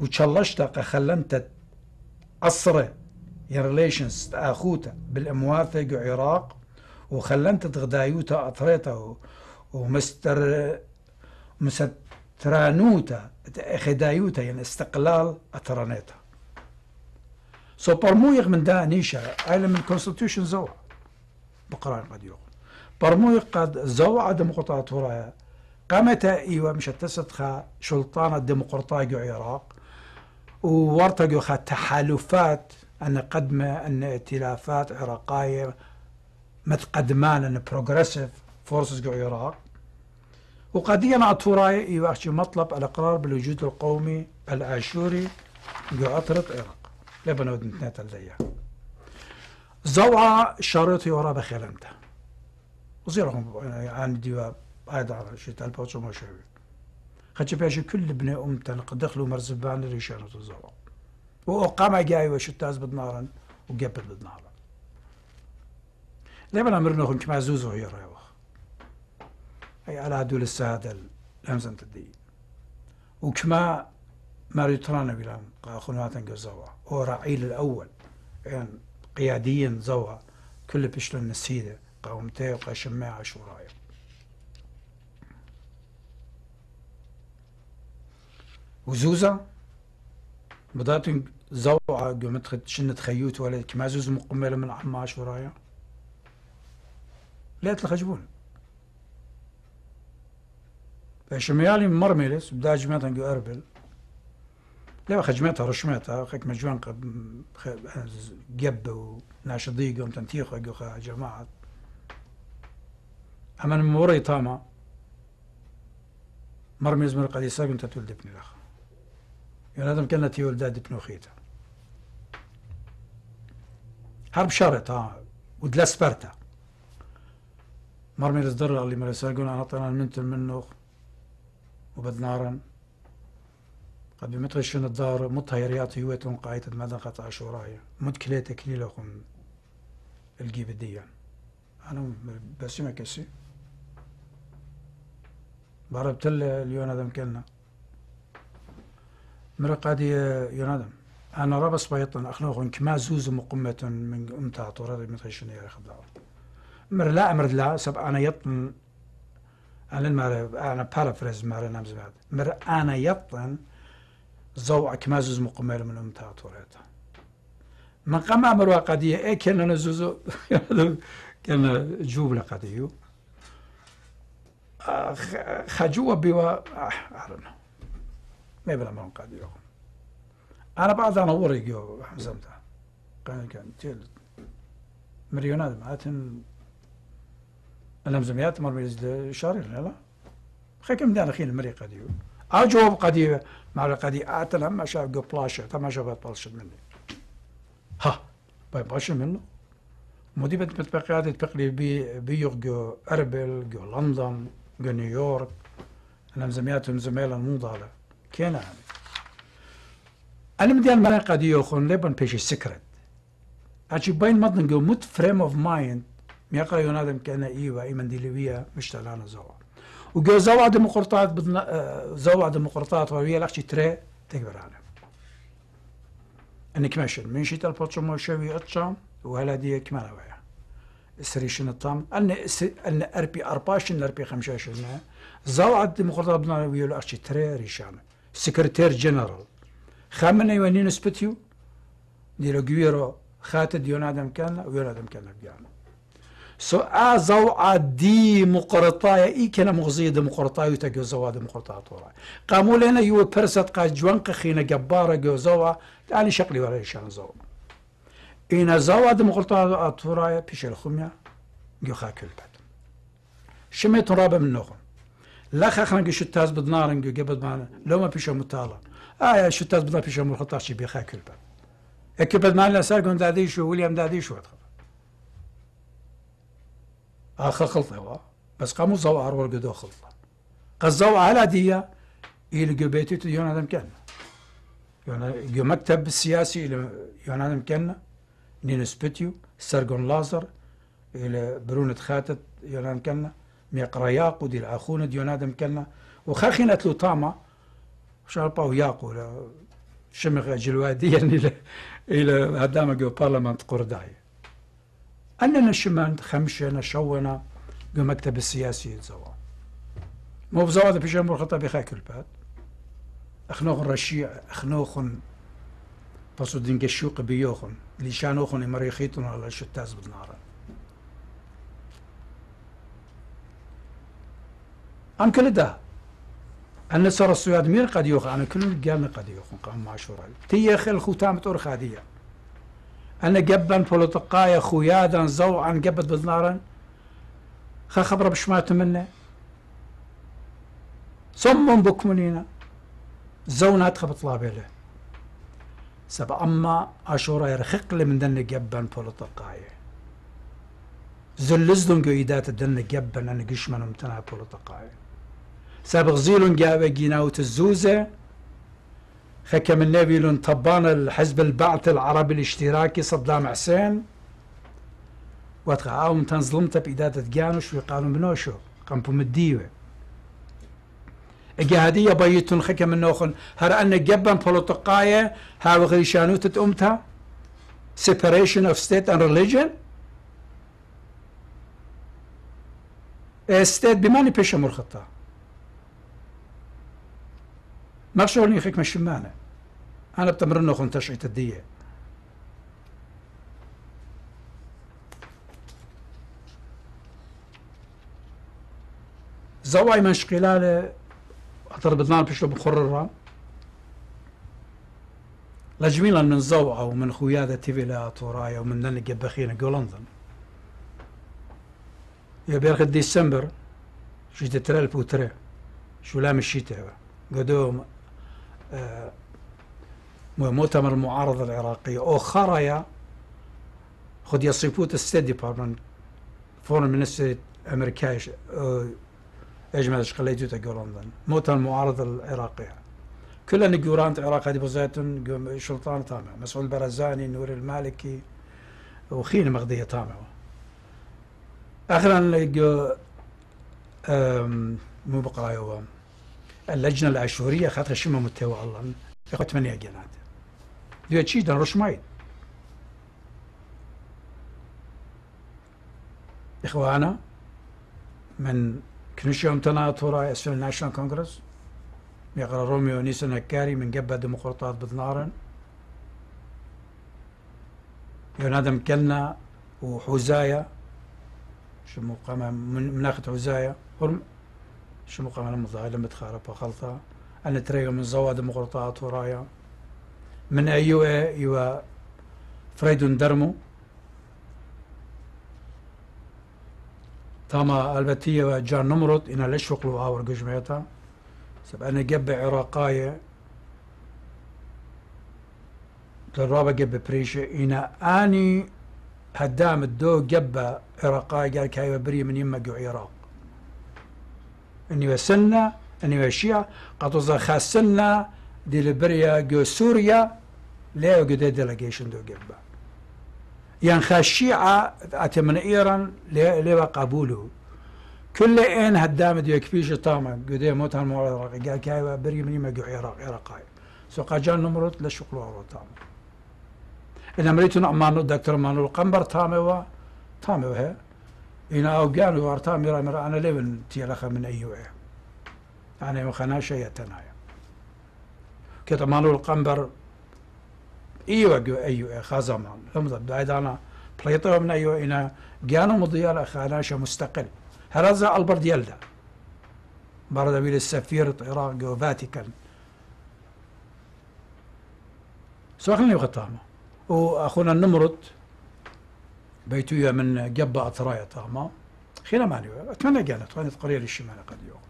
وشلشتا خلنت أسرة ريليشنز تأخوتا بالأمواثق وعراق وخلنت تغدايوتا أطريتا ومستر مسترانوتا خدايوتا يعني استقلال أطرانيتا So për mu i دا نيشا isha, ajle me në Constitution zoa, بقران قد يقول برموي قد زوع ديمقراطية ورايا قامت ايوا مش تسدخا شلطانة ديمقراطية عراق وورتقوا خا تحالفات ان قدمة ان ائتلافات عراقية متقدمان ان بروجريسيف فورسز عراق وقضية مع توراي إيوا مطلب الإقرار بالوجود القومي الآشوري جو عطرة عراق لبنو دنتنات الزيا زوعة شريطي ورا بخيلمتا وزيرهم عن ديوا ايضا على شيء وما شابي خدش بيش كل بني أم تلق دخلوا مرزبان لريشانة الزوعة وقام جاي وشتاز بدنارا وقبل بدنارا لما نمرنهم كما زوزو هي رايوخ أي على دول السادة الأمزن تدي وكما ما ريترانا بلان قاخنواتن قزوعه هو رعيل الأول يعني قياديا زوا كل بشل النسيدة قومتي وقا شماعة شو رايك وزوزة بدأت زوعة قمت شنت خيوت ولا كما زوز مقملة من عما شو رايك ليت الخجبون فشميالي مرملس بدا قو قربل لا خجمتها رشمتها خك مجوان قب خ جب وناش ضيق وانت تيخ وخ جماعة أما من وري طاما مرميز من القديسة وانت تولد ابن الأخ يعني هذا مكان تيول داد ابن أخيته هرب شارتها ودلس برتا مرمز درر اللي مرسال قلنا أنا طلع منتن منه وبدنارن قد بمتغ شن الدار مطهر يعطي هو تنقعي تدمدا قطع شوراي مد كلي تكليل أخم الجيب الدية أنا بس ما كسي بعرب تل اليونادم كلنا مرقادي يونادم أنا ربص بيطن أخلاقهم كما زوز مقمة من أمتع طورة متغ شن يا خبر مر لا أمر لا سب أنا يطن أنا مر أنا بارفرز مر نمز بعد مر أنا يطن زو ما زوز مقمل من امتاتوريتا من قام عمرو قضية اي كان نزوزو زوزو جوب لقضيو خجوة آه، بيوا احرنا ما بلا من قضيو انا بعد انا وريقيو حمزمتا كان كان تيل مريونات معناتها الامزميات مرميز شهرين لا خاكم دانا خيل المريقة ديو أجوب قەدیوە ماە قەدی أتلا ما مەشا جو پلاشە تەمەشە بە بلاشة مني ها باي باشە منه بنت متبقيات التقريبية بيغجو أربل جو لندن جو نيويورك أنا مزمياتهم زميلا موضالة كينا أنا مديان مرة دي يخون لبن بيش السكرت أجي باين مدن جو مود فريم اوف مايند ميقا يونادم كان إيوا إيمن ديلوية مشتلانا زوا وگه زواد مقرطات بدنا آه، زواد ديمقراطات وهي لخشي تري تكبر على انك ماشن من شيت البوتشم وشوي اتشام وهلا دي كمان ويا سريشن الطام ان ان ار بي 14 ار بي 25 زواد ديمقراطات بدنا ويا لخشي تري ريشان سكرتير جنرال خامنه ونين سبتيو نيرو خاتد ادم كان ادم كان بيعمل سو ازو عدي مقرطايا اي كان مغزيه ديمقراطيه وتجوزوا ديمقراطيه طورا قاموا لنا يو برست قاجوان خينا جباره جوزوا يعني شقلي ولا شان زو اين زو ديمقراطيه طورا بيش الخميا جو خاكل بعد شميت راب من نوخ لا خخنا جو شتاز بدنارن جو جبد معنا لو ما بيش متالا اه شتاز بدنا بيش مخطاش بيخاكل بعد اكيد بدنا نسال جون داديش وويليام داديش وادخل آخر خلطة بس قاموا زوار ورقدوا خلطة قزوا على دية إلى قبيتي تيون هذا مكان جو مكتب السياسي إلى يون هذا مكان نينس بيتيو سرجون لازر إلى برونة خاتت يون هذا مكان ميقرا ودي إلى أخونا ديون هذا مكان وخاخينة لو طامة شارباو ياقو شمغ جلواديا إلى إلى هدامك بارلمان قرداي أنا نشمان خمشنا شونا جو مكتب السياسي زوا مو بزوا ذا بيجان مرخطة بخاك الباد أخنوخن رشيع أخنوخن بصو دين قشوق بيوخن اللي شانوخن مريخيتن على الشتاز بالنار أم كل ده أن صار السواد مير قد يوخ أنا كل قام قد يوخن قام معشورة خل الختام تور خادية أنا جبن بولوتقايا خويادا زوعا جبت بالنار خا خبر بشمات منه صم بكمنينا زونات خبط له سب أما أشورا يرخق لي من دن جبا بولوتقايا زلزلون قيدات دن جبن أنا قشمن متنا بولوتقايا سابق زيلون جاوة جيناوت الزوزة فكم النبي لنطبان الحزب البعث العربي الاشتراكي صدام حسين وتقعاهم تنظلمت بإدادة جانوش ويقالوا منوشو قنبو مديوه اجهادية بيتون خكا من نوخن هر أن جبن بولوتقاية هاو غريشانوتة أمتا separation of state and religion ستيت إيه، بماني بيشا مرخطة ما شغلني خيك مش مانه أنا بتمرن 15 دقيقة زواي من شقلالة أطر بضنان بشلو بخررها لجميلا من زوعة ومن خويادة تيفي لا تورايا ومن ننقى بخينا قو لندن يا بيرخ ديسمبر شو ترى البوترة شو لام الشتاء قدوم آه مؤتمر المعارضة العراقية أخرى خد يصفوت الستيت ديبارتمنت فورن منستري أمريكاي أجمل آه، شقليتو تقول لندن مؤتمر المعارضة العراقية كل نقورانت عراق هذه بوزيتون شلطان طامع مسعود البرزاني نور المالكي وخين مغذيه طامع آخرا مو بقرايو اللجنة الأشهرية خاطر شمه متوا الله ثمانية جنات Det er ikke den إخوانا من كنشيوم تناطورا اسفل الناشنال كونغرس يقرا روميو نيسا نكاري من قبة ديمقراطات بثنارن يونادم كلنا وحوزايا شو مقام من مناخة حوزايا هرم شو مقام لما تخارب خلطة أنا تريو من زواد مقرطات ورايا من أيوة يو فريدون درمو تاما البتية وجان نمرض إن ليش وقلوا هاور قجميتا سب أنا جب عراقاية ترابة جب بريشة إن أني هدام الدو جب عراقاية قال كايو بري من يمك جو عراق إني وسنة إني وشيعة قطوزا خاسنة دي لبريا جو سوريا لا يوجد delegation دو جبا يعني الشيعة من إيران لوا قبوله كل إن هدام ديو كفيش طامع قدي موت هالمعرض قال كاي بري مني ما جو عراق عراقاي سو قاجان نمرت لشقلو هرو طامع إن أمريت نعمانو دكتور مانو القنبر طامع و طامع ها إن أوجان وارتام يرى مرا أنا ليه لبن تيلخ من أي وعي أنا مخنا يتنايا تنايا مانو القنبر ايوه ايوه ayo e فهمت بعد انا بليطه من أيوة إنا جانو مضيالة شو مستقل هرزا البرد يلدا برد بيل السفير العراق جو فاتيكان سو خليني وقتها وأخونا النمرد يا من جبة أطرايا طامة خينا ماني أتمنى قالت وأنا قرية للشمال قد يوم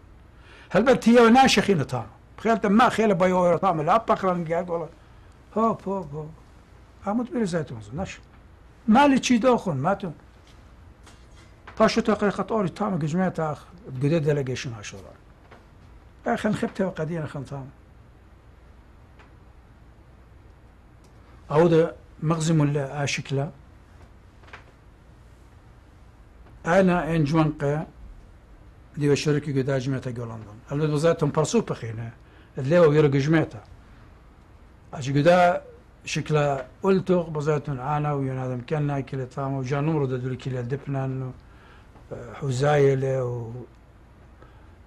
هل بنت هي ناشخين طامة خيال ما خيال بايو طامة لا بقرا قالت والله هاپ هاپ هاپ عمود بری زیتون مزو نشد مالی چی دا خون متون پاشو تاقی خط آری تام گجمه تاق بگده دلگشن هاشو را اخن خب تاو قدیر اخن تام او ده مغزم اللي اشكلا انا ان جوان قا ديو شركي قد اجمعتا قولان دون البت بزايتهم برسوب بخينا اللي هو يرق اجمعتا أشقدا شكله قلتغ بزيتون عانا هذا مكنا كلا تاما وجا نمر دول كلا دبنا حزايلة و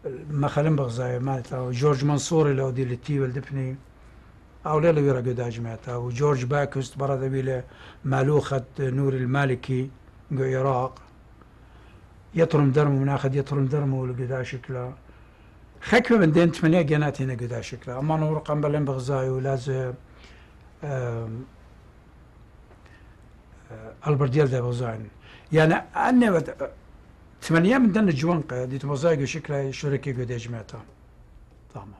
آه، ما خلم ما مالتا وجورج اللي لو دي التيبل دبني أو ليلة ويرا قد أجمعتا وجورج باكست برا ذبيلة مالوخة نور المالكي جو عراق يطرم درمو مناخد يطرم درمو لقدا شكله Gek we ben den tmene genet hine güda şekle. Ama nur kambelen bıgzayu lazı البرديال ده بوزاين يعني أنا بت... ثمانية من دن الجوانق دي تموزايق شكلها شركة قد جمعتها تمام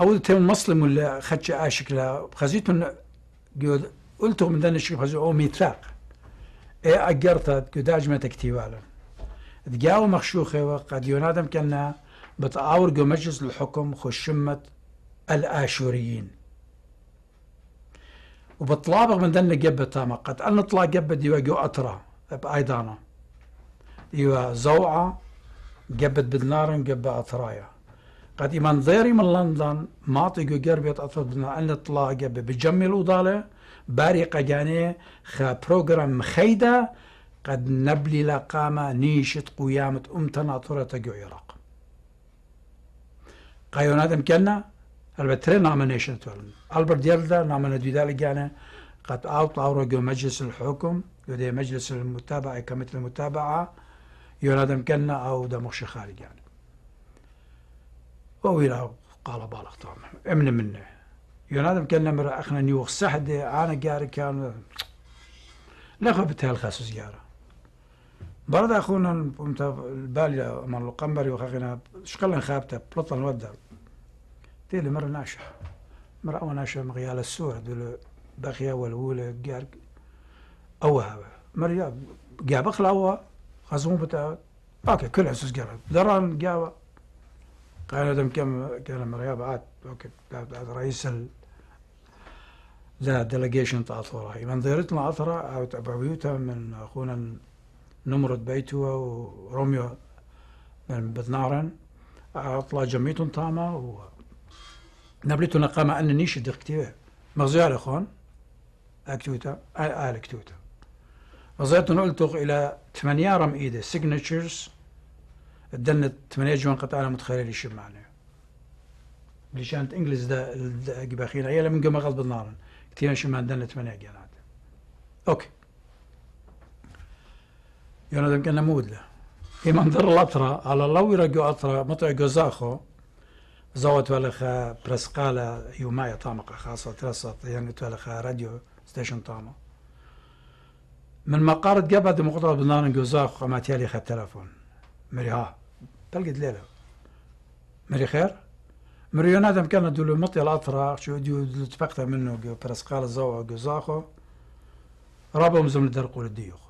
أول تم مسلم ولا خدش آ شكلها خزيتن قد قلتهم من دن الشيخ او ميثاق اي أجرتها قد أجمعتها كتيبالا دقاو مخشوخة قد ينادم كنا بتعاور مجلس الحكم خشمة الآشوريين وبطلابغ من دن جبة تامه قد أن نطلع جبة ديوا جو أترا بأيدانا ديوا زوعة جبة بدنارن جبة أترايا قد إيمان ضيري من لندن ماطي جو جربية أترا بدنا أن نطلع جبة بجمل وضاله باري قجاني خا بروجرام خيدة قد نبلي لقامة نيشت قيامة أمتنا طرة تجو عراق قايونات امكاننا البترين نامنيشن تولن ألبرت يلدا نامنا ديدال جانا قد أوطعوا جو مجلس الحكم يدي مجلس المتابعة كمثل المتابعة يولاد كنا أو دا مخش خارج يعني وإلى قال بالغ طعم امن منه ينادم كنا مرة أخنا نيوخ سحدة أنا جاري كان لا خبتها هالخاسوس زياره برد أخونا البالية من القنبري وخاقنا شقلا خابتة بلطن نودا تيلي مرة ناشا مرة أو ناشا مغيال السورة دول باقية والأولى جار أوها مر جاب أخلا خلاوا خزمون بتا أوكي كل عسوس جار دران جاوا قال دم كم كان مرة بعد أوكي بعد رئيس ال ذا ديليجيشن تاع الثوره، من ديرتنا اثرى او تبعويتها من اخونا نمرد بيتو وروميو من بدنارن أطلع جميتهم طامة و نبلتون قامة أن نيش دقتي مغزي على خون أكتوتا آل آه، أكتوتا آه، غزيت ألتغ إلى ثمانية رم إيدة سيجنتشرز الدنت ثمانية جوان قطع على متخيلي شو معناه اللي كانت انجلز دا, دا جباخينا يلا من قمة غلط بالنار كتير شو ما دنا ثمانية جوان اوكي يونادم كان مودلة في إيه منظر الأطرة على الله يرجو أطرة مطع جزاخو زوت ولخا برسقالة يوماية طامقة خاصة ترسط يعني ولخا راديو ستيشن طامة من مقارة جبهة مقطع بنان جزاخ ما تيالي خد تلفون مري ها تلقيت ليلة مري خير مري دم كان دولو مطي الأطرة شو ديو تفقت منه برسقالة زوا جزاخو رابهم زمن درقول الديوخ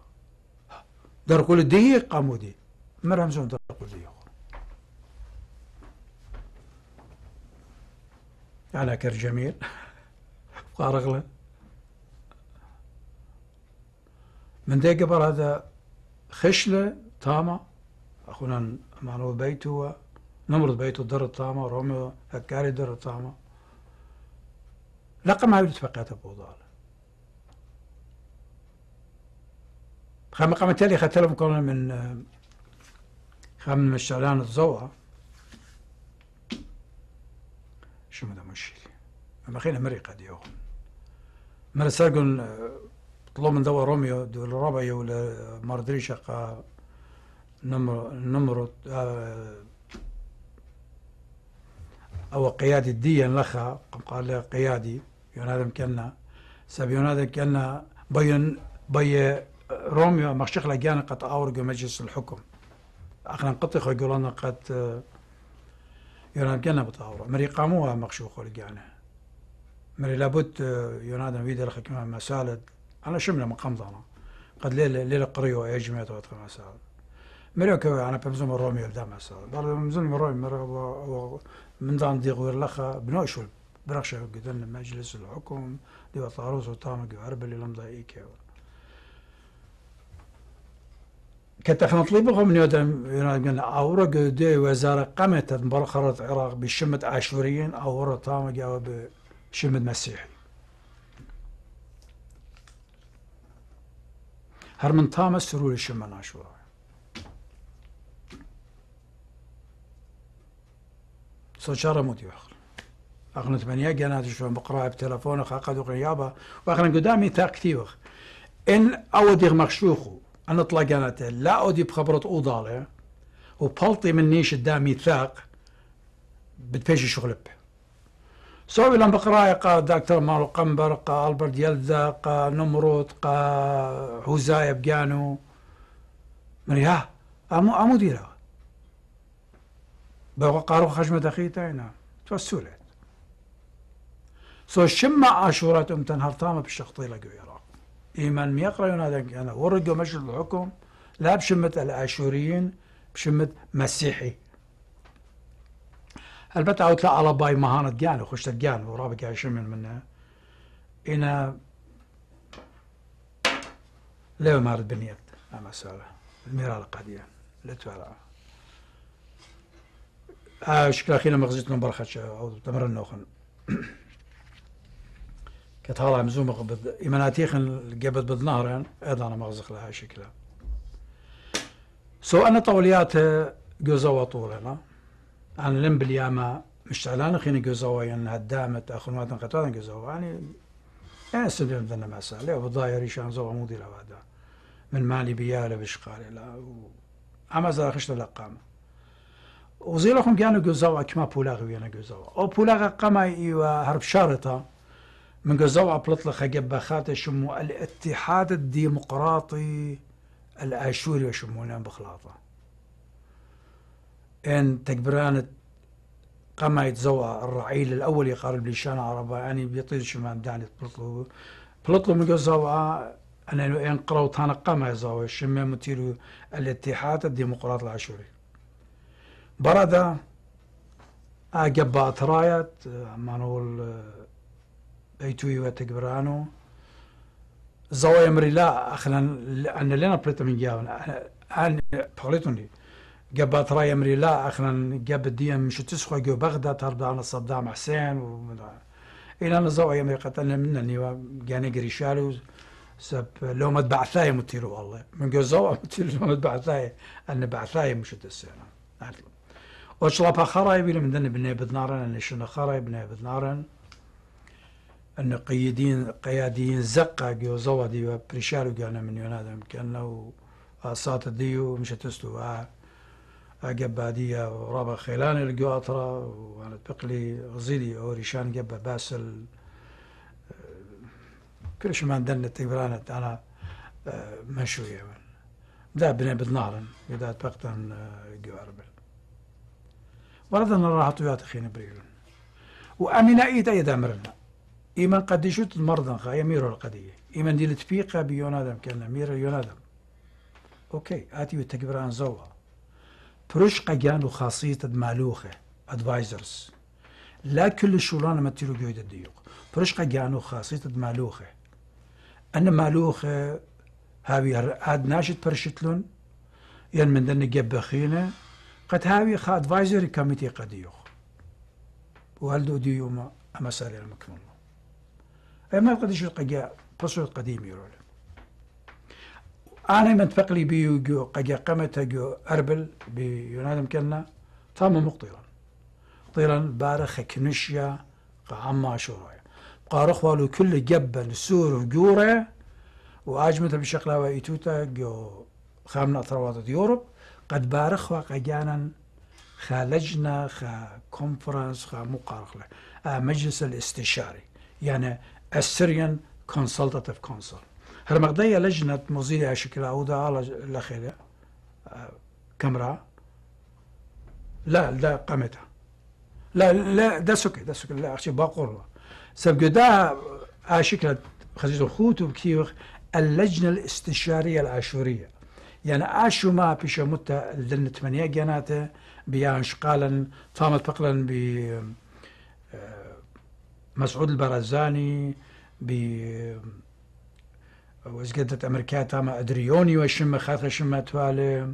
داركول دي قامو دي مرهم زون داركول دي على كر جميل فارغلا من ذي قبل هذا خشلة تامة أخونا معنوه بيته نمرض بيته در الطامة روميو هكاري در الطامة لقم عبد فقيت أبو ضالة خم قام تالي خاتلهم كون من خم من الشعلان الزوا شو ما مشيلي اما خينا مريقة ديو من ساقن طلو من دوا روميو دول ربعي ولا ماردريشا قا نمر نمر آه، او قيادي ديا لخا قال قيادي يونادم كنا سبيونادم كنا بين بي روميو mag zich leggen kat aurgo majlis al hukum. Akhran qati khoy golana qat يونان كنا بتطورة مري قاموها مغشوخ لقانا مري لابد آه، يونان ويدا الحكمة مسألة أنا شملة مقام ضنا قد ليلة ليلة قرية يا جماعة واتقى مسألة مري كوي أنا بمزوم روميو بدا مسألة برضه بمزوم روميو مري من ضمن دي غير لخا بنوشل برخشة قدن مجلس الحكم دي وطاروس وطامق وعرب اللي لمضى إيكي كتخنطليبهم نيودن أورا دي وزارة قامت برخرة العراق بشمت عاشوريين أورا طامة جاوة بشمة مسيحي هر من طامة سرور الشمة عاشورا سوشارة مود يخل أغنى ثمانية جنات شو بقرأ بتلفون خاقد وقيابة وأغنى قدامي تاكتيوخ إن أودغ مخشوخو أنا طلقنت لا أودي بخبرة أوضالة وبلطي منيش دا ميثاق بتفيش شغلب سوي لهم بقراية قا دكتور مارو قنبر قا ألبرت يلزا قا نمرود قا هوزاي بقانو مري ها أمو أمو ديرا بقى قارو خشمة دخيتا هنا نعم. توسولت سو شما عاشورات أم تنهر تامة بالشخطيلة إيمان ميقرا هذا أنا ورقوا مجلس الحكم لا بشمت الآشوريين بشمت مسيحي البته او تلا على باي مهانة جان وخش تجان ورابك يا من منها إنا لو مارد بنيت أما مسألة الميرا القديم لا تفعل آه شكرا خينا مغزيتنا برخة أو تمرن نوخن كطالع مزوم قبض إما تيخن قبض بدنارن أيضا أنا مغزخ لها شكلها سو أنا طوليات جوزوا طولنا أنا لم بالياما مش علان خين جوزوا ين هدامت أخنوات قطوات جوزوا يعني أنا سبب مدنا مسألة وبضاير يشان زوا مودي لوادا من مالي بيالة بشقال لا أما زال خشت لقامة وزيلهم كانوا جوزوا كما بولاغ وينا جوزوا أو بولاغ قما إيوا هرب شارطة من قزوع بلطل خجب بخات شمو الاتحاد الديمقراطي الآشوري وشمونا بخلاطة إن تكبران قما يتزوع الرعيل الأول يقارب ليشان عربة يعني بيطير شمام داني بلطلو بلطلو من قزوع أنا إن قروت تانا قما يزوى شمي تيرو الاتحاد الديمقراطي الآشوري برادة أجبا ترايت مانول بيتوي ئەیتووی وەتەگبران و زەوە ئەمری لا ئەخەن لێنە پرێتەمین گیاون پەڵێتونی گە باتڕای ئەمری لا ئەخەن مش بدیە جو خۆی گە بەغدا صدام حسين مەحسێن انا ئینانە مريلا قتلنا لە منە جاني گیانە سب لو ما تبعثاي متيرو والله من جو متيرو لو ما تبعثاي انا بعثاي مش تسينا أطلب وشلا بخراي بيل من دنا بني بدنارن انا شنو خراي بني بدنارن أن قيادين قياديين زقة جو زودي وبريشارو جانا من ينادم كأنه أصات ديو مش تستو آه، جبادية ورابا خيلان الجواترة وأنا تقلي غزيدي أو ريشان جبا باسل كل شيء ما عندنا تقبرانت أنا آه، مشوية دا بنا بدنارن إذا تبقتن آه، جواربل وردنا راحت وياتخين بريلون وأمنا إيدا يدامرنا إما قد يشوت المرضى خا يمير القضية إما ندير تفيقة بيونادم كان مير يونادم أوكي آتي وتكبر عن زوا بروش قيان وخاصية المالوخة أدفايزرز لا كل شولان ما تيرو بيويد الديوق بروش قيان وخاصية المالوخة أن مالوخة هاوي هاد ناشد برشتلون ين يعني من دن جب خينة قد هاوي خا أدفايزر كميتي قديوق وهل دو ديوما أما سالي المكمل ما قدش قجا بصوت قديم يقول أنا من تفقلي بيو جو قجا قمت جو أربل بيونادم كنا تام مقطيرا طيرا بارخ كنشيا قعما شورايا قارخ والو كل جبل سور وجورة وأجمت بشكلها وإيتوتا جو خامنا ثروات يوروب قد بارخ وقجانا خا لجنة خا كونفرنس خا مقارخ له آه، مجلس الاستشاري يعني السيريان كونسلتاتيف كونسل هرمغدية لجنة مزيلة شكل عودة على الأخيرة آه، كاميرا لا لا قامتها لا لا ده سكي ده سكي لا أخشي باقول سبق ده آه، أشكلة خزيز خوتو كتير اللجنة الاستشارية العاشورية يعني أشو ما بيشو متى لن تمنية جناته بيانش قالن فامت بقلا بي مسعود البرزاني ب وزقدة امريكاتا ما ادريوني وشما خاطر شما توالي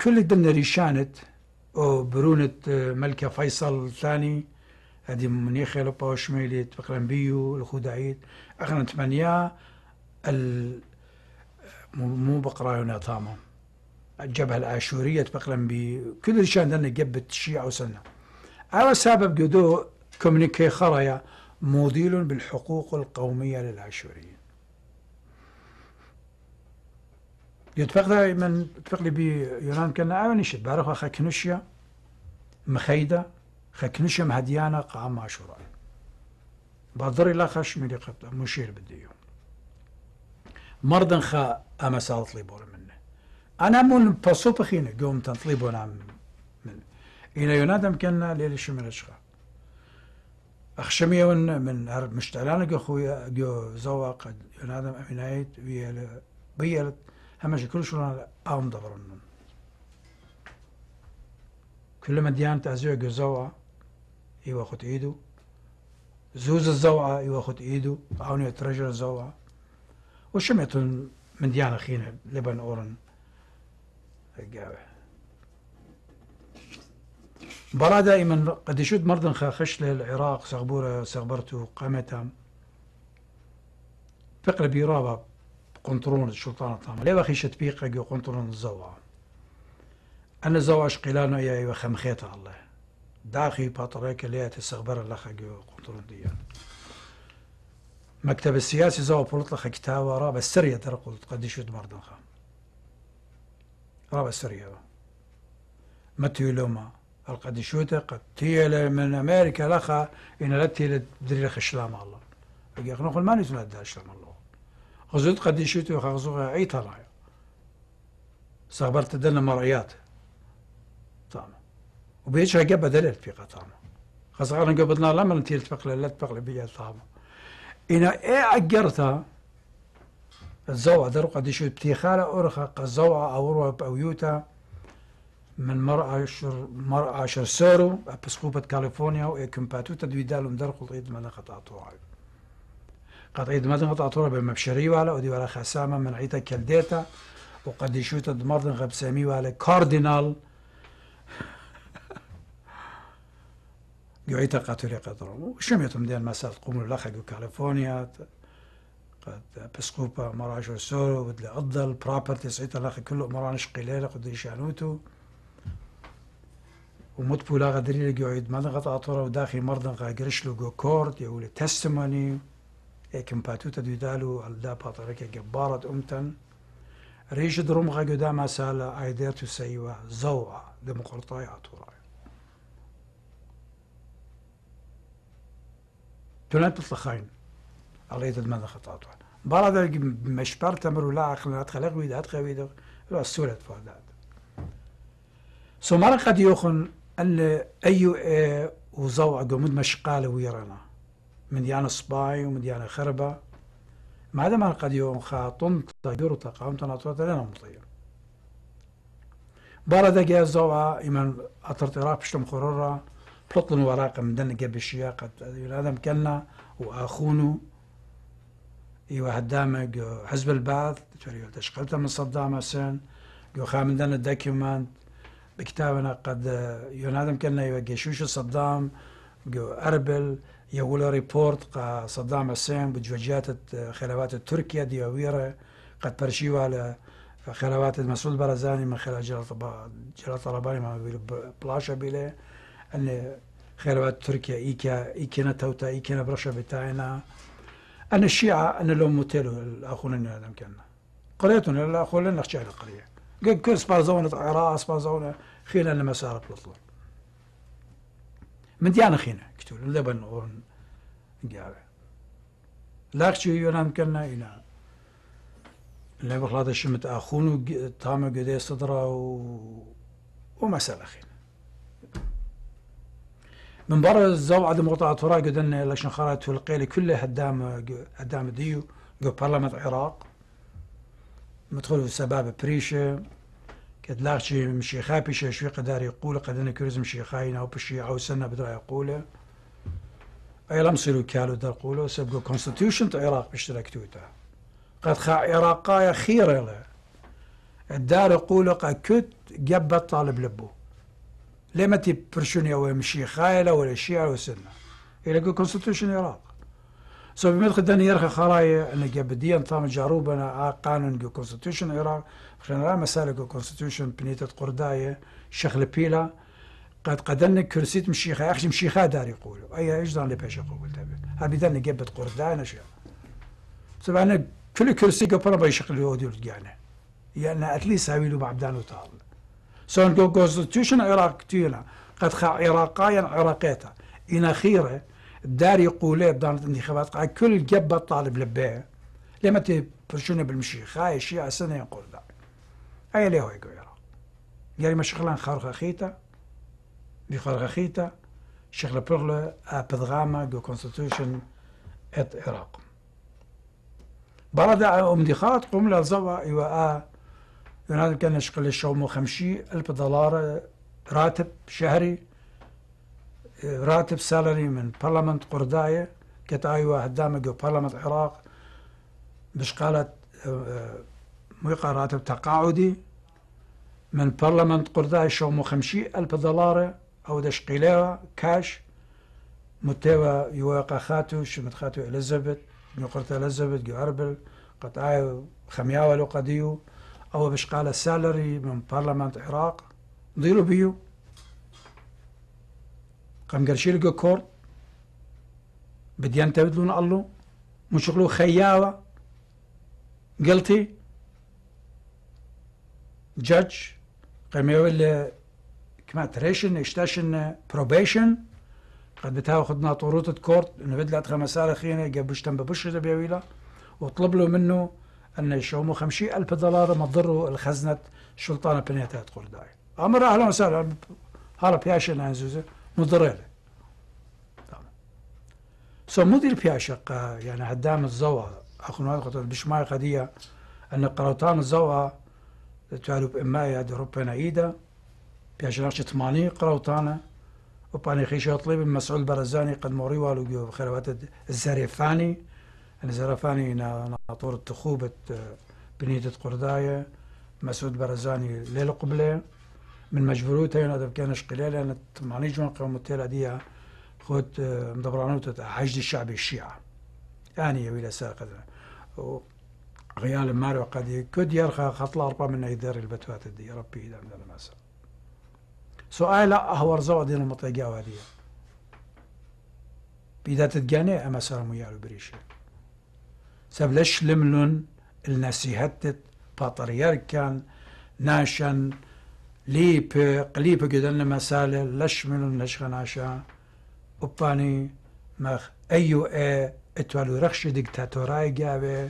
كل الدنيا ريشانت او آه، ملكة فيصل الثاني هذه منيخة لبا وشميلي تقرن بيو الخدعيت اخنا ثمانية ال مو بقرايو نطامة الجبهة الآشورية تبقلن بي كل ريشان دنا جبت الشيعة وسنة أو سبب جدو كومنيكي خرايا موديل بالحقوق القومية يتفق ذا من لي بي يران كنا عاون يشد بارخ خكنشيا مخيدة كنشيا مهديانا قام عاشوراء بادر إلا خش ملي قبطة مشير بديو مرضا خا أما سالت لي بور منه أنا مول بصوب خينا قوم تنطلبون عم من إلى يونادم كنا ليلة اشخاص أخشميون من هر مشتعلان جو خويا جو زواق ينادم أمينايت بيال بيال همش كل شلون أم دبرن كل ما ديان تأزيو جو زوا خد إيدو زوز ايوا خد إيدو عاوني ترجل الزوا وشميتون من ديان خينا لبن أورن الجاوه برا دائما قد يشد مرضن خشلة العراق سغبورة سغبرتو قامتها فقر بيرابا قنطرون الشلطان الطامة ليه بخي شتبيقة جو قنطرون الزوعة أنا زوعة شقيلانو يا إيوة خمخيتها الله داخي باطريك ليه تسغبر اللخة جو قنطرون ديان مكتب السياسي زوا لخا كتاوة رابا السرية ترى قلت قد يشد مرضن خام رابة السرية متيولوما القد شوتا قد تيلا من أمريكا لخا إن لا رتيل دريخ شلام الله أجي أخنو خل ما نسنا دا شلام الله غزوت قد شوتا وخغزوها أي طلع صبرت دنا مرايات طعمه وبيش هجب بدل في قطعمه خاصة أنا قبضنا لما نتيل تفقل لا تفقل بيا طعمه إن اي أجرتها الزوعة درو قد شو بتيخالا أورخا قزوع أو روب أو من مرعشر مرعشر سورو بسقوبة كاليفورنيا وإيكم باتو دالهم در قطعيد مدن قطع طوعي قطعيد مدن قطع طوعي بمبشري ولا ودي ولا خسامة من عيتا كالديتا وقد يشوت دمردن غبسامي ولا كاردينال يعيتا قاتولي قدرو شميتم دين قوم قوموا جو كاليفورنيا قد بسقوبة مرعشر سورو ودي أضل بروبرتيز سعيتا لخي كله مرانش قليلة قد يشانوتو ومت بولا غدري لقي عيد ما نغطى طورا وداخل مرضا غاقرش جو كورد يقول تستموني اكم باتو تدويدالو الدا باطرك جبارة امتن ريش دروم غاقو دا مسالة ايديرتو سيوا زوعة ديمقراطية طورا تونات تطلخين الله يدد ماذا خطا طورا بارا دا مش بارتمر ولا عقلنا ادخل اغويدا ادخل اغويدا تخويدا السورة فادات سو مرقد يوخن قال أي أه وزوع قمد مشقالة ويرانا من ديانا صباي ومن ديانا خربة ما ما قد يوم خاطن طيور تقام تناطر لنا مطير بارا دقيا زوعة أطرت أطرطرا بشتم خرورة بلطن وراق مدن قبل الشياقة هذا مكلنا وأخونه إيوا هدامك حزب البعث تشقلتها من صدام حسين خامن دن الدوكيومنت بكتابنا قد ينادم كنا يوجيشوش صدام جو أربل يقول ريبورت قا صدام حسين بجوجات خلافات تركيا ديويرة قد برشيو على خلافات المسؤول برزاني من خلال جلال طلباني ما بيلو بلاشة بيله أن خلافات تركيا إيكا إيكينا توتا إيكينا برشا بتاعنا أن الشيعة أن لهم متلو الأخونا ينادم كنا قريتنا الأخونا نخشى القرية قد كل سبارزونة عراس سبارزونة خيلا لما سارة بلطلون من ديانا خينا كتول لبن أورن جاوة لاخشو يونان كنا إنا اللي بخلا نعم. شمت أخون تامو قدي إيه صدرا و... ومسألة خينا من برا الزوعة دي مقطع طراء قدنا لشن خارج تلقي لكل هدام هدام ديو قو برلمان عراق مدخله سبب بريشه قد لاش مشي خابش شوي قدار يقول قد انا كرز مشي خاين او بشي او سنه بدرا يقوله اي لم صيروا كالو در قولو سبقوا كونستيتيوشن تاع العراق باشتراكتوتا قد خا يا خير له الدار يقوله قد كت جب طالب لبو لما تبرشوني او مشي خايله ولا شيعه او سنه الى كونستيتيوشن العراق سو بمدخل دن يرخي خراي أن جبديا نظام انا قانون جو كونستيوشن العراق خلينا راه مسالك جو كونستيوشن بنيت قرداية شغل بيلا قد قدن كرسيت مشيخة أخشي مشيخة دار يقولوا أي إيش دان لبيش يقول تبي ها بدنا جبت قرداية سو انا كل كرسي قبل بيشغل يودي رجعنا يعني أتليس هاويلو بعبدان وطال سون جو كونستيوشن العراق تينا قد خا عراقايا عراقيتا إن خيره داري قولاب دارت الانتخابات قال كل جبة طالب لبيع لما تبرشونا بالمشيخ هاي الشيعة سنة ينقول ذا أي ليه هاي قويرة قال ما شغلان خارغة خيتا دي خارغة خيتا شغل بغلة آه، أبدغاما جو كونستيوشن ات أم دي آه، امدخات قوم لازوا إيوا آه، ينادم كان شغل الشومو خمشي ألف دولار راتب شهري راتب سالري من برلمان قرداية كت أيوة واحد دامج برلمان العراق مش قالت آه، ميقى راتب تقاعدي من برلمان قرداية شو مو خمشي ألف دولار أو دشقيلها كاش متوا يواقع خاتو متخاتو خاتو إليزابيث نقرت إليزابيث جو أربل قد آي خمياول قديو أو بشقالة سالري من برلمان العراق ضيلو بيو قام قمقرشيل كور بديان تبدلون الله مشغلو خياوة قلتي جاج يقول كما تريشن اشتاشن بروبيشن قد بتاو خدنا طروطة كورت انه بدلت خمسة خينا قبشتن ببشرة بيويلة وطلب له منه أن يشومه خمشي ألف دولار ما ضروا الخزنة بنيتها تقول قرداي أمر أهلا وسهلا هلا بياشن عزوزة مضرر سو مدير فيها شقة يعني هدام الزوا أخونا نواد قطر بشماي قضية أن قرطان الزوا تعالوا بإماية هذا ربنا إيدا فيها شراشة ثمانية قرطانة وباني خيشة طليب المسؤول برزاني قد موري والو بخلوات الزريفاني الزريفاني ناطور التخوبة بنية قرداية مسعود برزاني ليل قبله من مجبوروتين اذا كانش قلالا معنيش قومتها دي خد مدبرانوت حشد الشعب الشيعة يعني ولا ساقد غيال مارو قد كد يرخى خطل أربع من يدار البتوات دي ربي إذا من المسا سؤال هو رزوا دين المطيقة وهذه بيدا تتجاني أما سار ميالو بريشي سب ليش لملون النسيهتت باطريار كان ناشن ليب قليب گدن مسالة لشمل عشا وباني مخ أيو اي اتوالو رخش دکتاتورای گاوه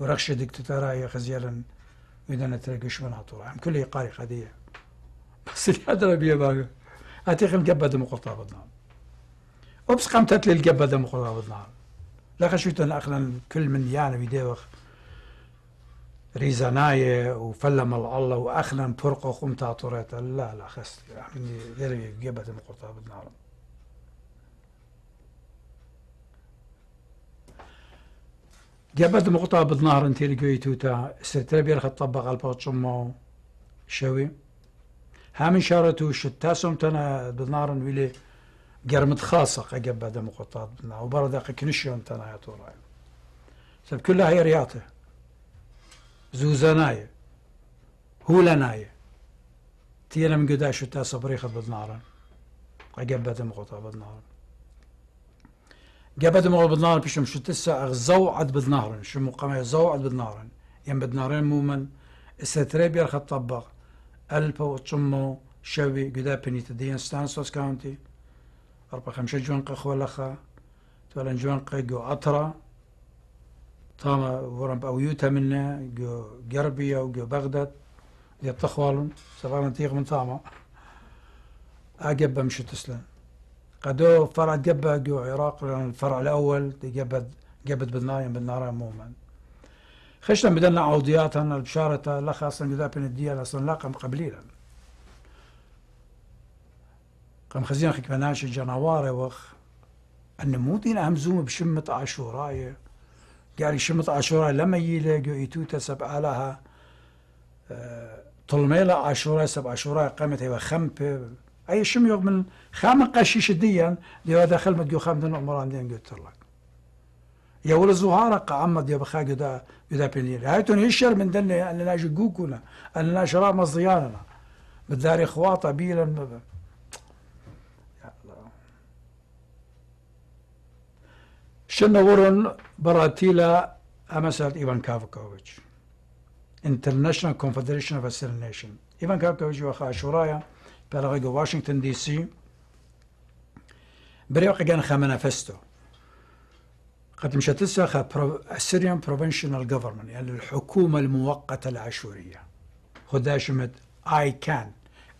ورخش دكتاتورية خزيلا وإذا تركش من هطورة هم كل يقاري قضية بس اللي الهدرة بيا باقي أتيخ مقبة مقطع بدنا أبس قام تتلي القبة قطع بدنا لا خشيت أخلا كل من يانا بيديوخ وفلا وفلم الله وأخنا فرقة قمتا طريتا لا لا خس يعني ذري جبة القطة بالنار جبة مقطع بالنار انتي لقيتو تا استرتبي رخ تطبق على شمو شوي هامن شارتو شتاسم تنا بالنار ولي قرمت خاصة قجب بعد مقطع بالنار وبرد كنشيون تنا يا طوراي سب كلها هي رياضه زوزاناية هولاناية تيلا من قداش تا صبريخة بدنارا قبت مغطى بدنارا قبت مغطى بدنارا بشم شو تسا عد بدنارا شو مقامة عد بدنارا ين يعني بدنارين مومن استريبيا خطبق ألبو تشمو شوي قدا بني تدين ستانسوس كاونتي أربع خمسة جوان قخوة لخا تولن جوان قيقو أطرا تاما ورم بأويوتا منا جو go Garbiya go Baghdad dje të khwalun من تاما أجب مش تسلم قدو فرع جبة جو عراق الفرع الأول جبة جبد بالنايم بالنار عموما خشنا بدلنا عوضيات البشارة لخ أصلا جذاب الدية أصلا لقم قبليلا قام خزينة خك مناش الجناوار وخ النموذج همزوم بشمة عاشورايه گاری شمت ئاشۆرە لما گوئیتوتە سەب ئالەها سب لە ئاشۆرە اه، عاشورا سب قەمت قامت هي پێ أي شم يوم من قشيش قەشیش دییان لێوە دەخەلمت گو خەمدن ئەمەڕان دێن گوتڕڵک يقول الزهارة قعمد يا بخا قدا بيني بنير هايتون يشر من دنيا أن لا جوكونا أن لا شرا مصياننا بالدار خواطة بيلا شنو ورون براتيلا امسات ايفان كافكوفيتش انترناشونال كونفدريشن اوف اسير نيشن ايفان كافكوفيتش وخا شورايا بلغي واشنطن دي سي بريوقي كان خا مانافستو قد مشات خا اسيريان بروفنشنال جوفرمنت يعني الحكومه المؤقته العاشوريه خذ شمت اي كان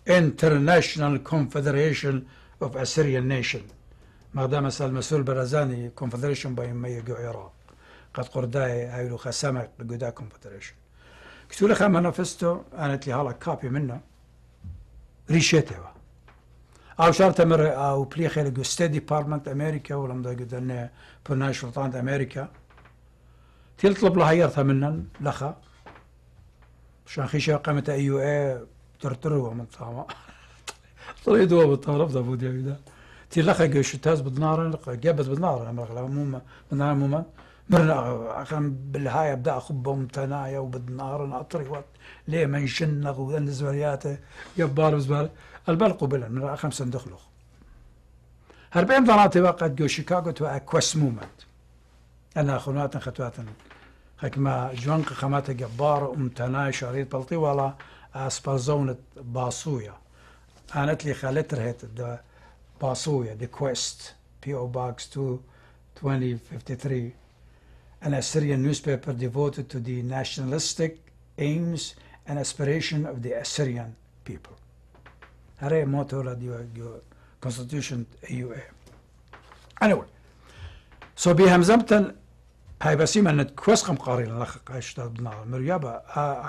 انترناشونال كونفدريشن اوف اسيريان نيشن ما دام مسؤول برزاني كونفدريشن با ما يجو عراق قد قرداي هايلو خسامة قدا كونفدريشن قلت له خام نفستو انا تلي هالا كابي منه ريشيتها او شرط مر او بليخ لجو ستيت ديبارتمنت امريكا ولا مدا قدنا برناي شرطان امريكا تطلب لها يرثها منا لخا شان خيشة قامت اي يو اي ترتروا من طامة طريدوا بالطرف ذا بودي تي لخا جوشتاز بدنارا جابز بدنارا مغلموما بدنارا موما مرنا كان بالهاي بدا خبهم تنايا وبدنار اطري وقت ليه ما نشنغ وذن زبرياته يبار وزبر البال قبلا من خمس صندوق هربين ضراتي وقت جو شيكاغو تو كويس مومنت انا خونات خطوات حكما جوان خمات جبار ام شريط بلطي ولا اسبازونت باصويا انا لي خالت هيت Basuya, the Quest, P.O. Box 2053, an Assyrian newspaper devoted to the nationalistic aims and aspiration of the Assyrian people. Hare motto radio constitution AUA. Anyway, so بهمزمتن هاي بسيمة ان كويس قم قاري لنخ قايش تابنا مريابا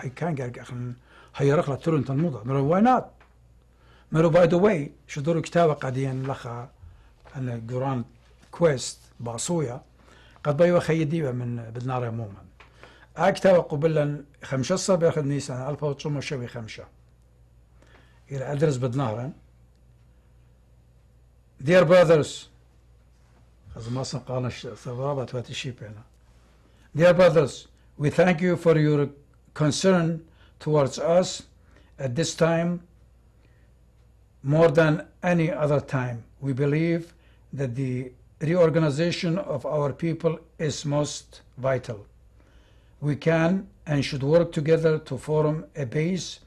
اي كان قاعد اخن هيرخ لترون تنموضة why not باي ذا واي شدۆر و کتابە قەدیان لەخە لە گوران کوست باسۆیە قەت بەیوە خەیدیوە من بناڕێ عموما اكتب آه قبلا قوبل لەن اخذ نيسان الف نیسان ئەلپ چمە الى ادرس ئێرە دير برادرز خز ما قال ثوابة تواتي شيب هنا دير brothers, وي ثانك يو فور يور كونسيرن towards us at this time more than any other time. We believe that the reorganization of our people is most vital. We can and should work together to form a base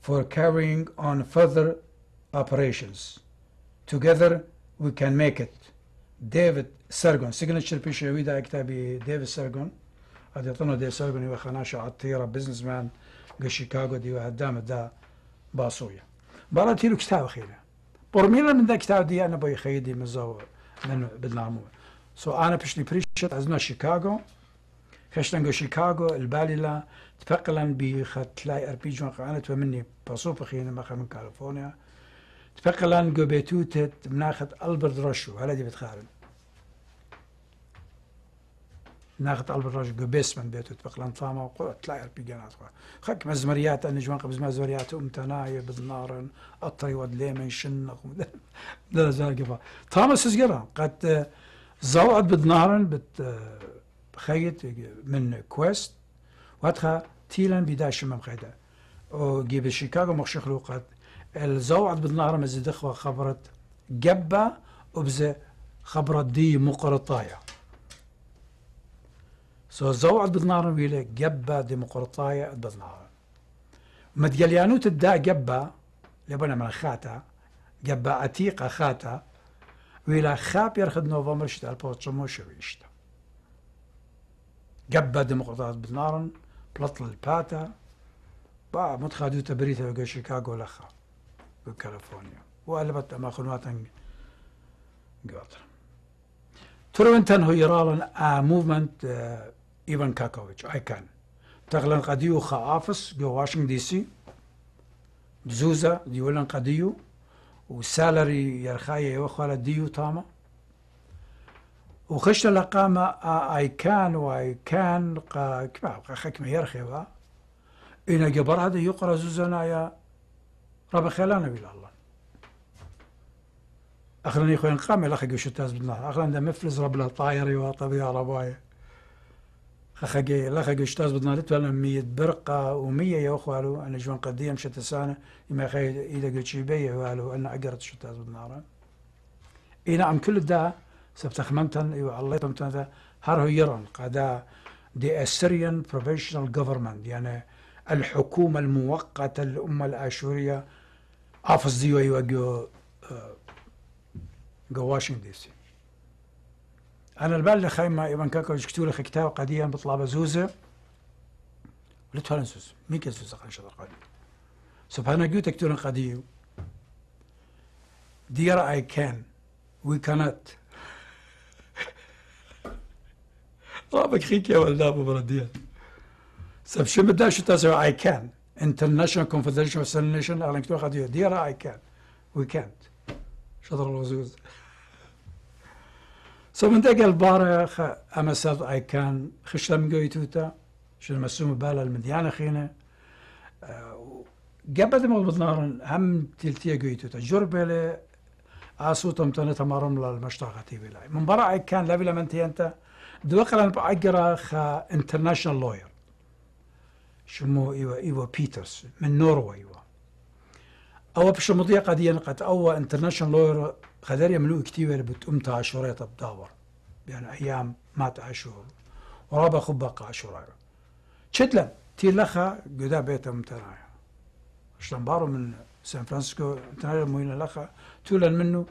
for carrying on further operations. Together, we can make it. David سرجون سيجنتشر بيشوي ده كتابي David Sargon, هذا يطلنا ديفيد سرجون يبقى خناشة businessman, بزنس مان قشيكاغو دي وهدام ده باصوية برا تیرو كتاب خيرة برميلا من ذا كتاب دي انا بوي خيدي مزاو من بدنامو سو انا بشلي بريشت از شيكاغو شیکاگو خشتنگو شيكاغو الباليلا تفقلا بخط لاي ار بي جون قانت ومني باسوف خينا مخا من كاليفورنيا تفقلا جو بيتوتت مناخت البرد رشو هلا دي بتخارن ناخد قلب الرجل قبس من بيته تبقى لان لنطامة وقلت لا يربي قناتها خاك مزمريات أنا جوان قبز مزمريات أمتناي بالنار أطري ود ليمن شنق لا زال قفا طامة سزقرا قد آه، زوعد بالنار بت آه، خيط من كويست واتخا تيلان بدا شمم خيدا وقيب شيكاغو مخشي خلوقات الزوعد بالنار مزيد خبرت جبة وبز خبرت دي مقرطايه سو زو عد بدنار ويلا جبا ديمقراطية بدنارن مدجليانوت الدا جبا لبنا من خاتا جبا عتيقة خاتا ويلا خاب يرخد نوفمبر شتا البوتشمو شويشتا جبا ديمقراطية بدنار بلطل الباتا با متخادو تبريتا وقا شيكاغو لخا بكاليفورنيا وقلبت أما خنواتن قاطر ترون تنهو هو يرالن ا آه، موفمنت Ivan Kakovic, ICANN. تغلن قديو خافص جو واشنطن دي سي زوزة ديولن قديو وسالري يرخاية يوخوال ديو تاما وخشت لقامة اي كان واي كان قا كما يرخي يرخيبا إن جبر هذا يقرأ زوزنا يا رب خلانا بلا الله اخرني خوين قام لأخي قوش التاز بالنهار أخلني مفلز رب لا طايري وطبيعة رباية خخجي لا لخج اشتاز بدنا لتولا مية برقة ومية يا أخوالو أنا جوان قديم مش تسانة إما خي إذا قلت شيء بيا والو أنا أقرت شتاز بدنا إيه نعم كل دا سبتخمنتن إيو عليتم تنتا هر هو يرن قدا دي السريان بروفيشنال جوفرمنت يعني الحكومة المؤقتة الأمة الآشورية أفز ديو إيو آه، جو واشنطن دي سي أنا البال خيمة إيفان كاكوش لك كتاب قديا بطلابة زوزة ولتوان زوز مين كان زوزة قان شطر قديو سبحانا قيو لن قديو Dear I can, we cannot. رابك خيك يا ابو وبرديان سب شو بدنا شو تسوي I can International Confederation of Sun Nation على مكتوب قديو Dear I can, we can't. شطر الغزوز So من أي كان ئەمە من ئایکان توتا شنو مسوم بالا المدیانە خێنە اه، گەبە دەمە بڵناڕن هەم تلتیە گویتوتە جۆر بێلێ ئاسووتەمتەنە تمارم للمشتاقة تي بلای من بەڕ ئایکان لەوی لە من تي أنت قەلەن أنا ئاگەرا خە ئینتەرنشنل لوير شمو إيوا إيوا بيترس من إيوا أو بشمضية قد أو انترناشونال لوير خدر يملو كتير بتقوم تعشورة بدور يعني أيام ما تعشور ورابا خبا قعشورة شتلا تي لخا قدا بيتا متنايا شلن بارو من سان فرانسيسكو تنايا موين لخا تولا منه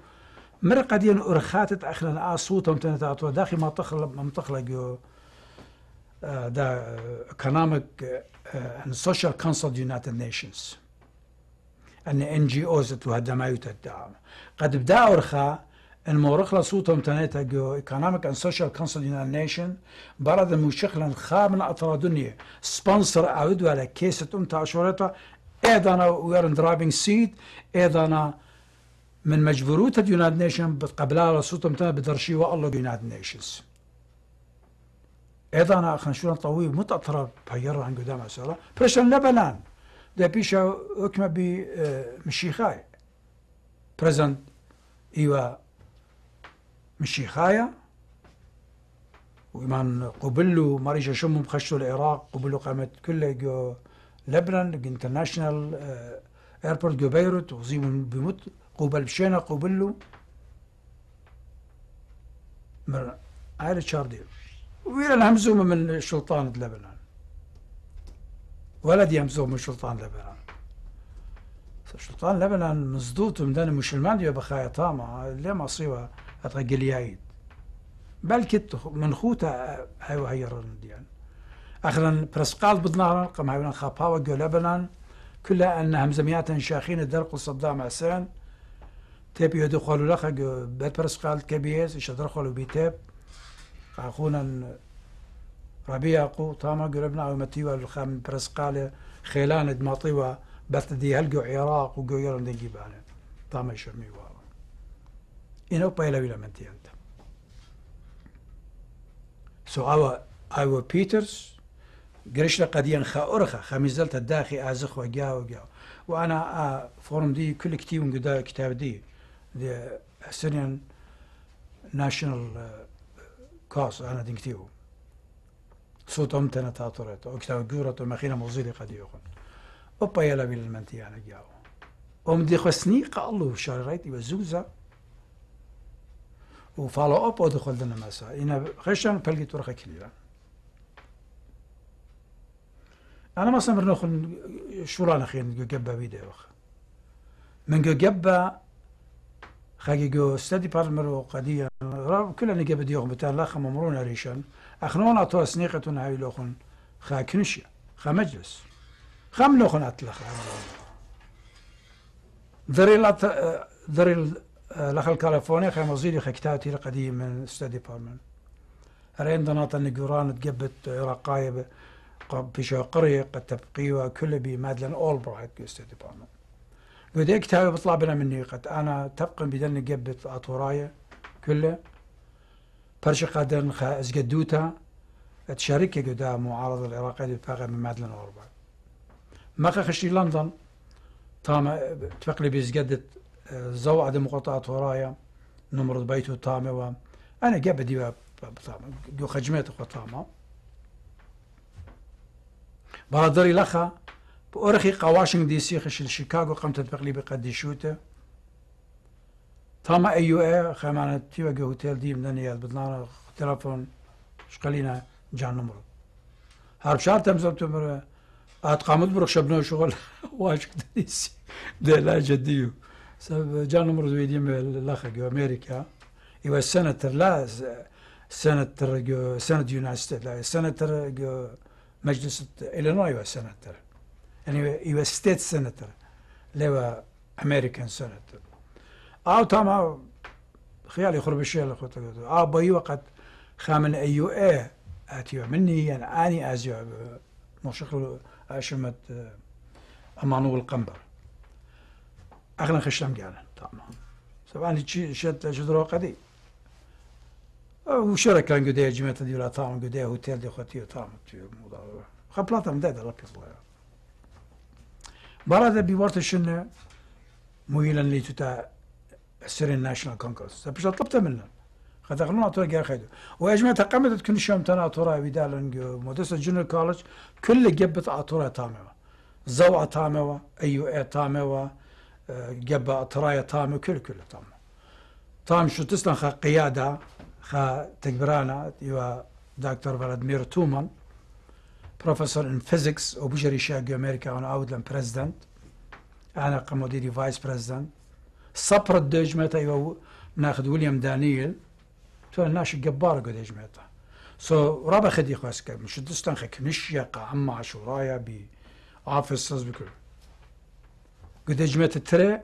مر قديم أرخاتت أخلا آسوتا متنايا تعطوا داخل ما تخلى ما تخلى جو آه، دا اكونوميك آه، ان سوشيال كونسل يونايتد نيشنز ان ان جي اوز تو هدا ما يتدعم قد بدا أورخا المورخ لصوتهم تنيتا جو ايكونوميك اند سوشيال كونسل يونايتد نيشن برد موشخلا خامن اطرادنيا سبونسر اود على كيسة ام تاشورتا ايضا ويرن درايفنج سيت ايضا من مجبروت اليونايتد نيشن قبلها لصوتهم تنيتا بدرشي والله يونايتد نيشنز ايضا خلينا نشوف طويل متاطرب بيرا عن قدام اسئله بريشن لبنان ده بيشا حكمه آه، بمشيخاي بريزنت إيوا مشيخايا قبلوا ما مريجا شمو مخشوا العراق قبلوا قامت كل جو لبنان انترناشنال ايربورت آه، جو بيروت وزيم بيموت قبل بشينا قبلوا مر عائلة شاردي ويلا همزومة من سلطان لبنان ولدي همزومة من سلطان لبنان Sultan لبنان مزدوط من ne musliman بخايا bakaya tama le masiva atra بل كت من خوتا ايوا هي يعني اخرا برسقال بدنا رقم هاي خاباوا وقو لبنان كلها ان همزميات شاخين الدرق وصدام حسين تيب خالو لخا بيت برسقال كبيس يشدرخلوا بيتيب اخونا ربيع قو تاما قو لبنان متيوة الخام برسقال خيلان دماطيوة بەستدی هەلگە و عێراق و گوێرن دەنگی بانێ تامە شەمی واوە أنت سو لە منتیێنتە سوعاوە ئاوە پیترس گەشتە قەدیان خاورخە خەمیزەلتە الداخي ئازخۆ گیاوە وجا وأنا آه، دي كل کلکتی من گدا کتاب دي سریان ناشنل کاس ئەە دنگتی و سوتم تەنە تنا تاتورت کتاب گورەت و مەخینە مۆزیلی قەدیۆخن opajela يلا من المنتي على جاو ام دي خسني qallu sharait wa zuza. U fala op od khodna masa. Ina khashan palgi tur khakila. أنا ما صمر ناخذ شورا نخين خير جبا بيدي وخ من جبا خاجي جو ستادي بارمر وقديا انا جبا ديوغ بتاع لاخ ممرون ريشان أخنونا تو سنيقة هاي لوخن خا كنشيا خا مجلس خم we nog een atlag. ذريلات ذريل لخل كاليفورنيا خير مزيد خكتاتي القديم من ستيت ديبارتمنت رين دناتا نقران تقبت عراقاية بشو قرية قد تبقيوا كل بي مادلن أول برايت ستيت ديبارتمنت قد اكتاوي بطلع بنا مني قد أنا تبقى بدل نقبت أطوراية كله برشي قادر خا ازقدوتا تشاركي قدام معارضة العراقية للفاقة من مادلن أول ما خشي لندن طامع تفقلي بيزجدت آه، زو عدم مقاطعة ورايا نمر بيته تامة و أنا جاب دي جو خجمت قطامة برادري لخا بأرخي قواشن دي سي خش شيكاغو قمت تفقلي بقدي شوته طامع أيو إيه خمانة تيوا جو هوتيل دي من دنيا بدنا تلفون شقلينا جان نمر هرب شهر تمزل تمره اتقامت برخشبنا شغل واجد ديسي ده لا جديو سب جان مرض ويديم الاخ امريكا ايوا سنتر لا جو سنت يونايتد لا جو مجلس الينوي سنتر يعني ايوا ستيت سناتر لا امريكان سناتر او تمام خيالي خرب الشيء اللي له آه بأي وقت خامن أيو إيه أتيو مني يعني آني أزيو مشغل أشمت آه، أمانو القنبر أغلى خشم قالا طبعا طبعا شد جدرو قدي وشارك كان قديه جماعة دي ولا طعم قديه هوتيل دي خوتي وطعم خبلاتا مدادة لك الله برادة بيورت شنة ميلا لي تتا السيرين ناشونال كونغرس بيش طلبتها منه خذنا ناتورا جا خيدو وأجمع تقامت كل شيء متنا ناتورا بدالن جو مدرسة جونيور كولج كل جبة ناتورا تامه زوا تامه و أيو أي تامه و جبة ناتورا تامه كل كل تامه تام شو تسلم خ قيادة خ تكبرانا يو دكتور فلاديمير تومان بروفيسور ان فيزيكس وبجري شاق امريكا وانا اود لان بريزدنت انا قمو ديري فايس بريزدنت سابر الدجمة ايوه ناخد ويليام دانييل تو ناش جبار قد جمعته سو رابع خدي خاص كم مش دستن خك نشيا قام عاشورايا بي عافس ساز بكر قد جمعت ترى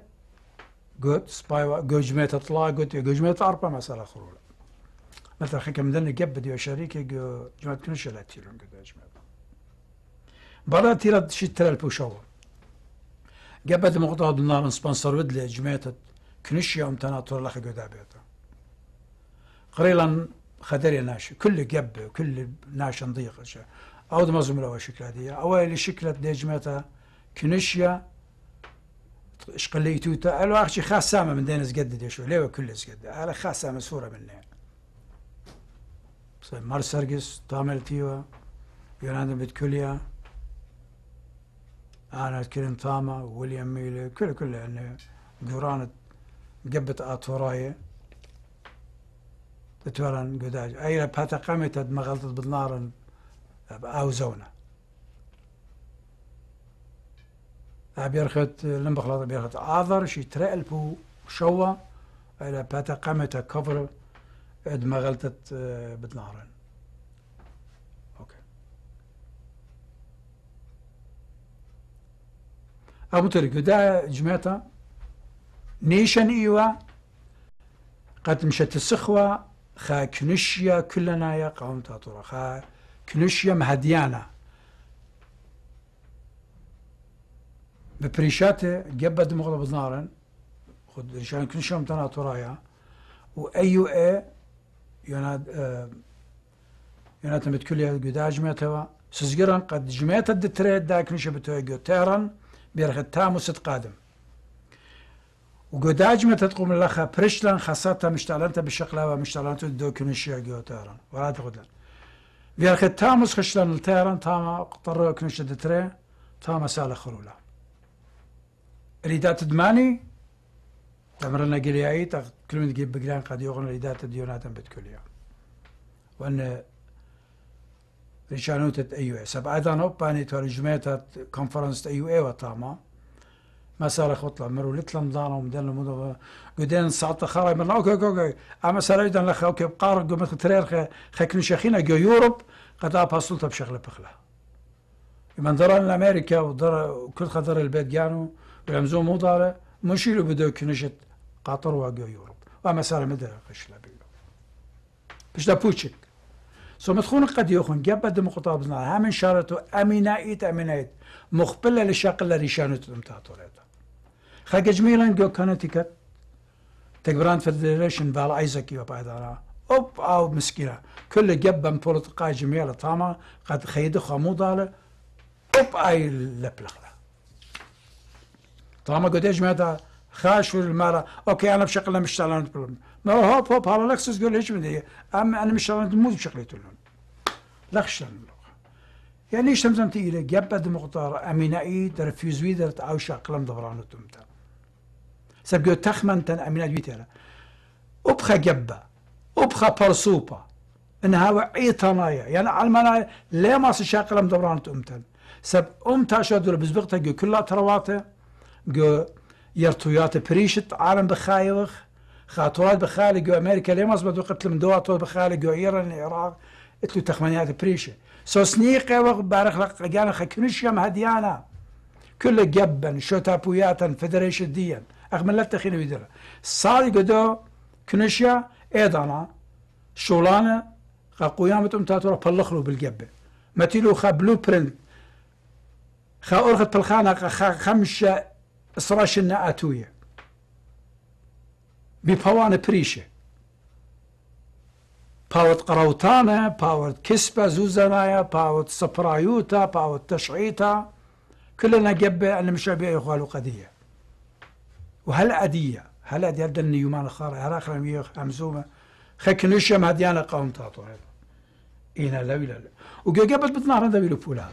قد سباي قد جمعت طلع قد قد جمعت أربعة مسألة خرولا مثلا خك من ذن جب ديو شريكة جمعت كنش لا تيرون قد جمعت برا تيرد شي ترى البوشاور جبت مقطع دنار سبونسر ود لجمعت كنش يوم تناطر لخ قد بيته قريلا خدري ناشي كل قبة كل ناشي نضيق أو دمزم الأول شكل هذه أو اللي شكلة دي جمعتها كنشيا شقليتو تا قالوا أخشي خاص سامة من دين يا شو ليه كل زقد على خاص سامة صورة مني صحيح مار سرقس تامل تيوا يونادا بتكوليا أنا كريم تاما ويليام ميلي كل كل يعني قرانة قبت آتورايه بتوارن گداج ایره پتا قامت ما غلطت بالنار او زونه بيرخت لم بخلط بيرخت عذر شي ترقل بو شوا الى باتا قامت كفر اد ما غلطت آه، بدنارن اوكي ابو تري قدا جماتا نيشن ايوا قد مشت السخوة خا كنشيا كلنا يا قوم تاتورا خا كنشيا مهديانا ببريشاتي جبد مغلب بزنارن خد ريشان كنشيا متنا تورايا و اي يو يناد آه يناد متكليا قداج ميتوا سزقران قد جميت الدتريد دا كنشيا بتوي قد تيران بيرخد التامو ست قادم وقداج ما تقوم لخا برشلان خاصة مشتالنتا بالشقلا ومشتالنتا دوكن كنشيا جو تيران ولا تقدر في الخد تامس خشلان التيران تاما قطر كنش دتري تاما سالة خلولا ريدات دماني تمرنا قلياي كل من تجيب بقلان قد يغن ريدات ديوناتا بتكل يوم وان ريشانوتت ايوه اي سبعة دان اوباني توالي جمعتات كونفرنس ايوه اي وطاما ما مسألة خطلة مرو لتلم دانهم دان المدو قدين ساعتا خارج من اوكي اوكي اوكي اما أيضا لخ اوكي بقار قمت خطرير خ خكن شخينا جو يوروب قد اب حصلت بشغلة بخلا من دران الامريكا ودر كل خضر البيت جانو بالعمزو مو داره مشيلو بدو كنشت قطر وجو يوروب واما سالة مدى قشلا بيلو بش دا بوشك سو متخون قد يخون جاب بدم قطاب زنا همين شارتو امينايت امينايت مخبلة لشاقلة ريشانو تدمتاتوريت جميلان جو گۆ کەنەتیکەت تەگران فدريشن فال ئایزەکی بە پایدارا اوب او مسکیرە كل جبا گەب بەم پۆلتقاجی مێڵە تاما قەت خەیدە خەموداڵە اوب اي لە پلخلا قد ايش دێژمێدا خاش المارة اوكي انا بشكل مش شغلان تقولون ما هو هوب هوب هذا لكسس قول ايش بدي اما انا مش شغلان مو شغلي تقولون لخشن يعني ايش تمزمتي الى جبا دمقطار امينائي در درت او تعاوش اقلم دبرانو Ça peut تن أمين أدويتها ابخا جبة ابخا برسوبة إنها وعيطنايا يعني علمنا لي ما سشاق لم دورانت أمتن سب أمتا شادر بزبغتا جو كلا ترواتا جو يرتويات بريشت عالم بخايوخ خاطرات بخالي جو أمريكا لي ما بدو قتل من دواتو بخالي جو إيران العراق اتلو تخمنيات بريشة سو سنيقي وقت بارخ لقت لقانا خكنش يم هديانا كل جبا شوتا بوياتا فدريش اخ ملت تخينه ويدر صار قدو كنشيا ايدانا شولانا قيامة امتاتورا بلخلو بالجبه متيلو خا بلو برنت خا اورخ تلخانا خا خمشة اسراش أتوية بفوانا بريشة باوت قراوتانا باوت كسبة زوزانايا باوت سبرايوتا باوت تشعيتا كلنا جبة أن مش أبيع إخوالو قضية وهل دلني يومان هبدا هل آخر هراخر مية خيك نشم هديانا قوم تعطوا هذا إينا لا ولا لا وقا قبل بتنهر هذا بيلو بولاغ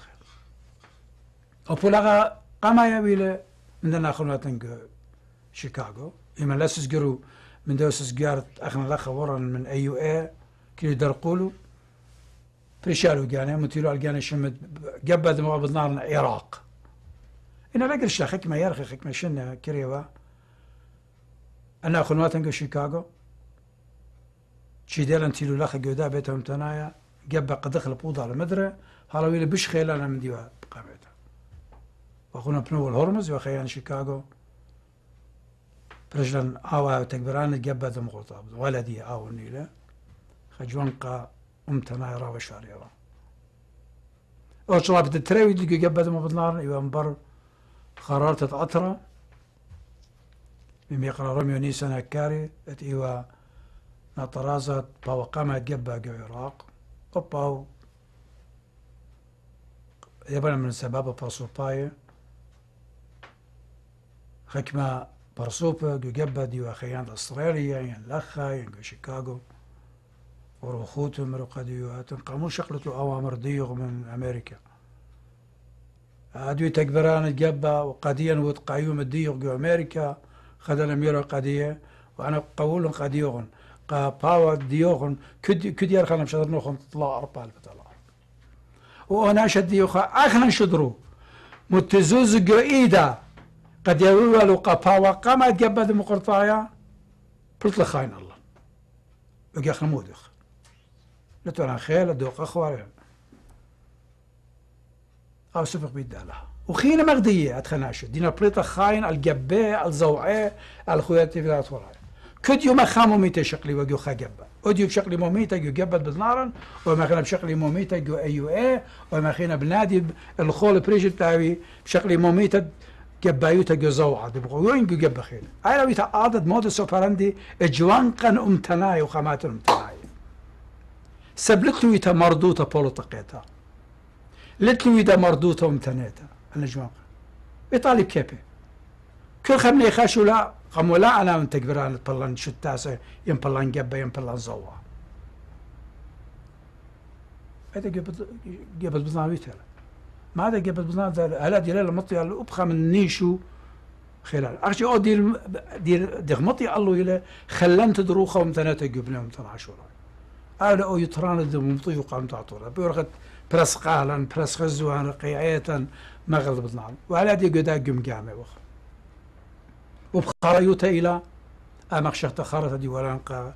وبولاغا قام يا بيلا من أخونا خلواتنك شيكاغو إما لا سيسجروا من دوس سجارت أخنا لا خبرا من أيو إيه كي درقولو فريشالو قانا متيلو على القانا شمت قبل ما بتنهر العراق إنا لا قرشا ما يرخي ما شنا كريوه أنا أخونا تەنگە شيكاغو تشيدي دێلەن تيلو گوێدا بێتەم بيتا گەب بە قد دخل بوضع المدرة هلا ويلا لە بش خێلانە من دیوە بقامێتە وەخونە پنەوە هۆرمز وە خەیان شيكاغو پرژلەن آوا تەکبرانە گەب بە دەمغۆتا بووە لە دی ئاوە نیلە قا ئەم راو ڕاوە راو أو شلاب ترەوی دیگە گەب دم بڵارن ئیوە بەر خەرارتت عطره بمیقرە ڕۆمیۆنی سەنەکارێ إتيوا نەتەڕازات پاوەقامە گەب باگە عێراق ئۆ أوباو يبنى من سبابة برصوباية حكمة برصوبة جو جبا ديو خيان أستراليا ين لخا ين جو شيكاغو وروخوت مرقا ديو قاموا شقلتو أوامر ديوغ من أمريكا أدوي تكبران الجبا وقديا وتقايوم الديوغ جو أمريكا خذ ميرا القضيه وأنا قول قديوغن قا باوا ديوغن كد كد يرخل مشدر نوخن تطلع أربعة البتلا وأنا شد يوخا أخنا شدرو متزوز جوئيدا قد يولو قا باوا قما يتجبد مقرطايا بلطل خاين الله بقي أخنا مودخ لتونا خيل دوق أخوارهم أو سفق بيدالها وخينا مغدية أتخناش دينا بريطة خاين الجبة الزوعة الخوية في ذات وراء كد يوم خامو ميتة شقلي وجو خا جبة أدي بشقلي موميتا جو جبت بالنار وما خينا بشقلي موميتا جو أيو إيه وما خينا بنادي الخول بريج التاوي بشقلي موميتا جبايوتا جو زوعة دبغوين جو جبة خينا أنا ويتا عدد مودس أوبراندي جوان قن أمتناي وخامات أمتناي سبلتلو ويتا مردوتا بولو تقيتا لتلو ويتا مردوتا أمتناتا جوان بيطالي كيبي كل خمنا خاشو لا قاموا لا أنا من تكبران البلان شو التاسع يم بلان جبا يم بلان زوا هذا قبل بضنا ويتر ما هذا قبل بضنا هلا دي لا مطي الأبخة من نيشو خلال أرجع أو دي دير دغمطي الله إلى خلنت دروخة ومتناتا قبنا ومتن عشورة أولا أو يتران الذموم طيو وقام تعطولا بيرغت برس قالا برس غزوان قيعيتا ما مغرب نعم دي قدا قم قامي وخ وبخريوتا إلى أما خشرت خرطة دي ولا نقا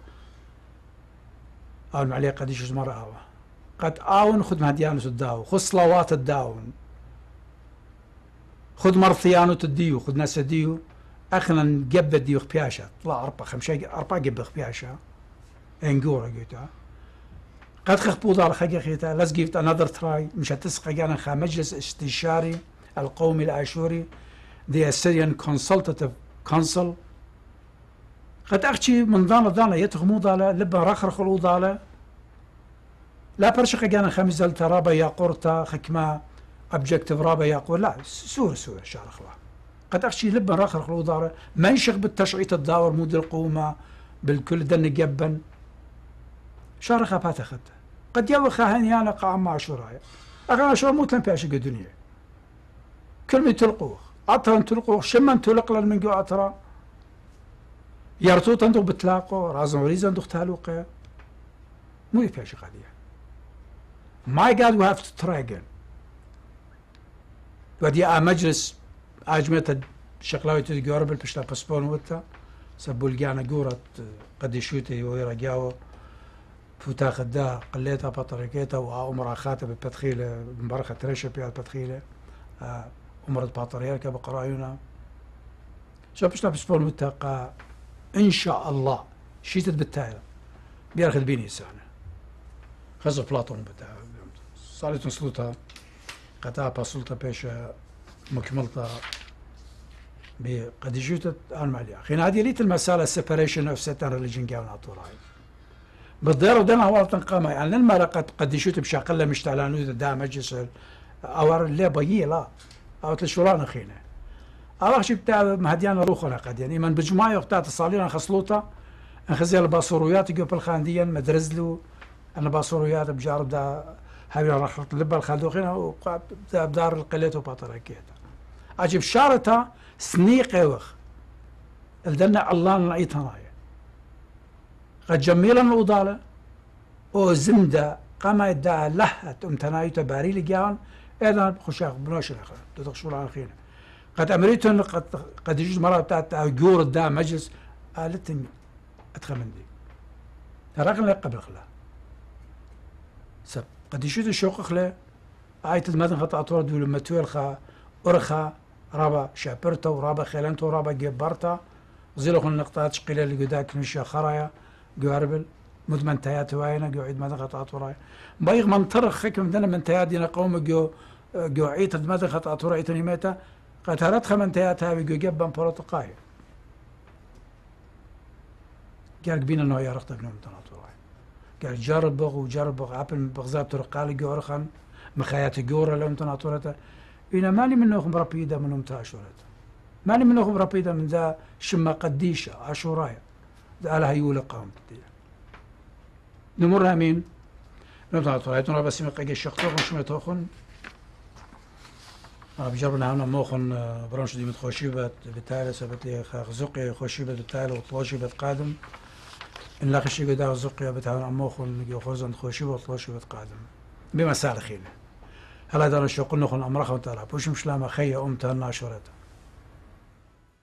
أو عليه قد يشوز مرة أوا قد آون خد مهديانوس الداو خد صلوات الداو خد مرثيانو تديو خد ناس ديو أخنا نقبل ديو خبياشة طلع أربع خمسة أربع قبل خبياشة انقورة قلتها آه. قد خخبوضة الخقيقيتا let's give it another try مش هتسقى يعني خا مجلس استشاري القومي الآشوري the Assyrian Consultative Council قد أخشي من دانا ضالة يتهمو ضالة لبا رخرخلو دالا لا برشق جانا يعني خمس ترابة يا قرطة خكما أبجكتيف رابة يا قول لا سور سور شارخ خلا قد أخشي لبا رخرخلو دالا ما يشغ بالتشعيط الداور مود القومة بالكل دن جبن شارخة باتخبته قد يلقى هنيانا قام معشورايا أغانا شو موت لن باشق الدنيا كلمة تلقوخ عطرا تلقوخ شمن تلقلن من جو عطرا يرتوط عندو بتلاقو رازن وريز أنتو تالوقة مو يباشي قضية My God we have to try again ودي آه مجلس أجمت شقلاوي تدي قرب البشتا بسبون وتا سبولجانا قورت قد يشوتي جاو فتاخد ده قليتها باتريكيتا وأمرا خاتب بتدخيله مبارخة ترشب يا بتدخيله أمرا بطريقة بقرايونا شابشنا بسبون متقى إن شاء الله شيتت بالتايلة بياخذ بيني سنة خزر بلاطون بتاع صارت سلطة قطع بسلطة بيش مكملتها بقد جوتت أنا معليا خين هذه ليت المسألة separation of set and religion جاونا طول هاي بالضيارة ودنا وطن قامة يعني لما رقت قد يشوت بشاقل لا مش تعلانو دا مجلس أور لا بيي لا أو تشورانا خينا أراك شبتا مهديان روخنا قد يعني من بجماعة وقتا تصالينا خصلوطة نخزي الباصوريات يقول بالخانديا مدرزلو أنا باصوريات بجارب دا هاي رخلت لبا الخلوخنا بدار القليت كيتا أجيب شارتا سنيقة وخ الدنا الله نعيتها جميلا وضالة او زمدا قما دا لحت ام تنايت باريل جاون ايضا خوش بنوش الاخر تدخشوا العارفين قد امريت قد قد يجوز مره بتاع جور دا مجلس قالت اتخمندي دي تراقل لي قبل خلا سب قد يجوز الشوق خلا ايت المدن خطا طول دول متويل خا ارخا رابا شابرتو رابا خيلنتو رابا جبرتا زيلو خل نقطات شقيله اللي قداك نشا خرايا جواربل مدمن تيات واينا جو عيد مدى خطات وراي بايغ منطرق خيكم دنا منتيات دينا قوم جو جو عيد مدى خطات وراي تنميتا قتلت خمنتيات تياتها جو جبا بروتقاية قال بينا نو يارق تبنون تنات وراي قال جربغ وجربغ عبن بغزات ترقالي جورخن مخايات جورة لهم تنات وراتا إنا مالي منهم ربيدة منهم تاشورتا مالي منهم ربيدة من ذا شما قديشة عاشورايا على هيولة قامت نمر همين همین على طريقة نرى بس اگه شخص خوش شما تا خون بجرب نعمل ما خون آه، بران شدی مت خوشی بد بتال سبت لی خزق خوشی بد بتال و طلاشی بد قادم ان لخشی قد خزق بد تعاون موخن نجي نگی خوزن خوشي بات طلاشي بات قادم بمسال خیلی هلا دارن شو قلنا خون امرخ وتعالى بوش مشلامة لما خي ام تناشرته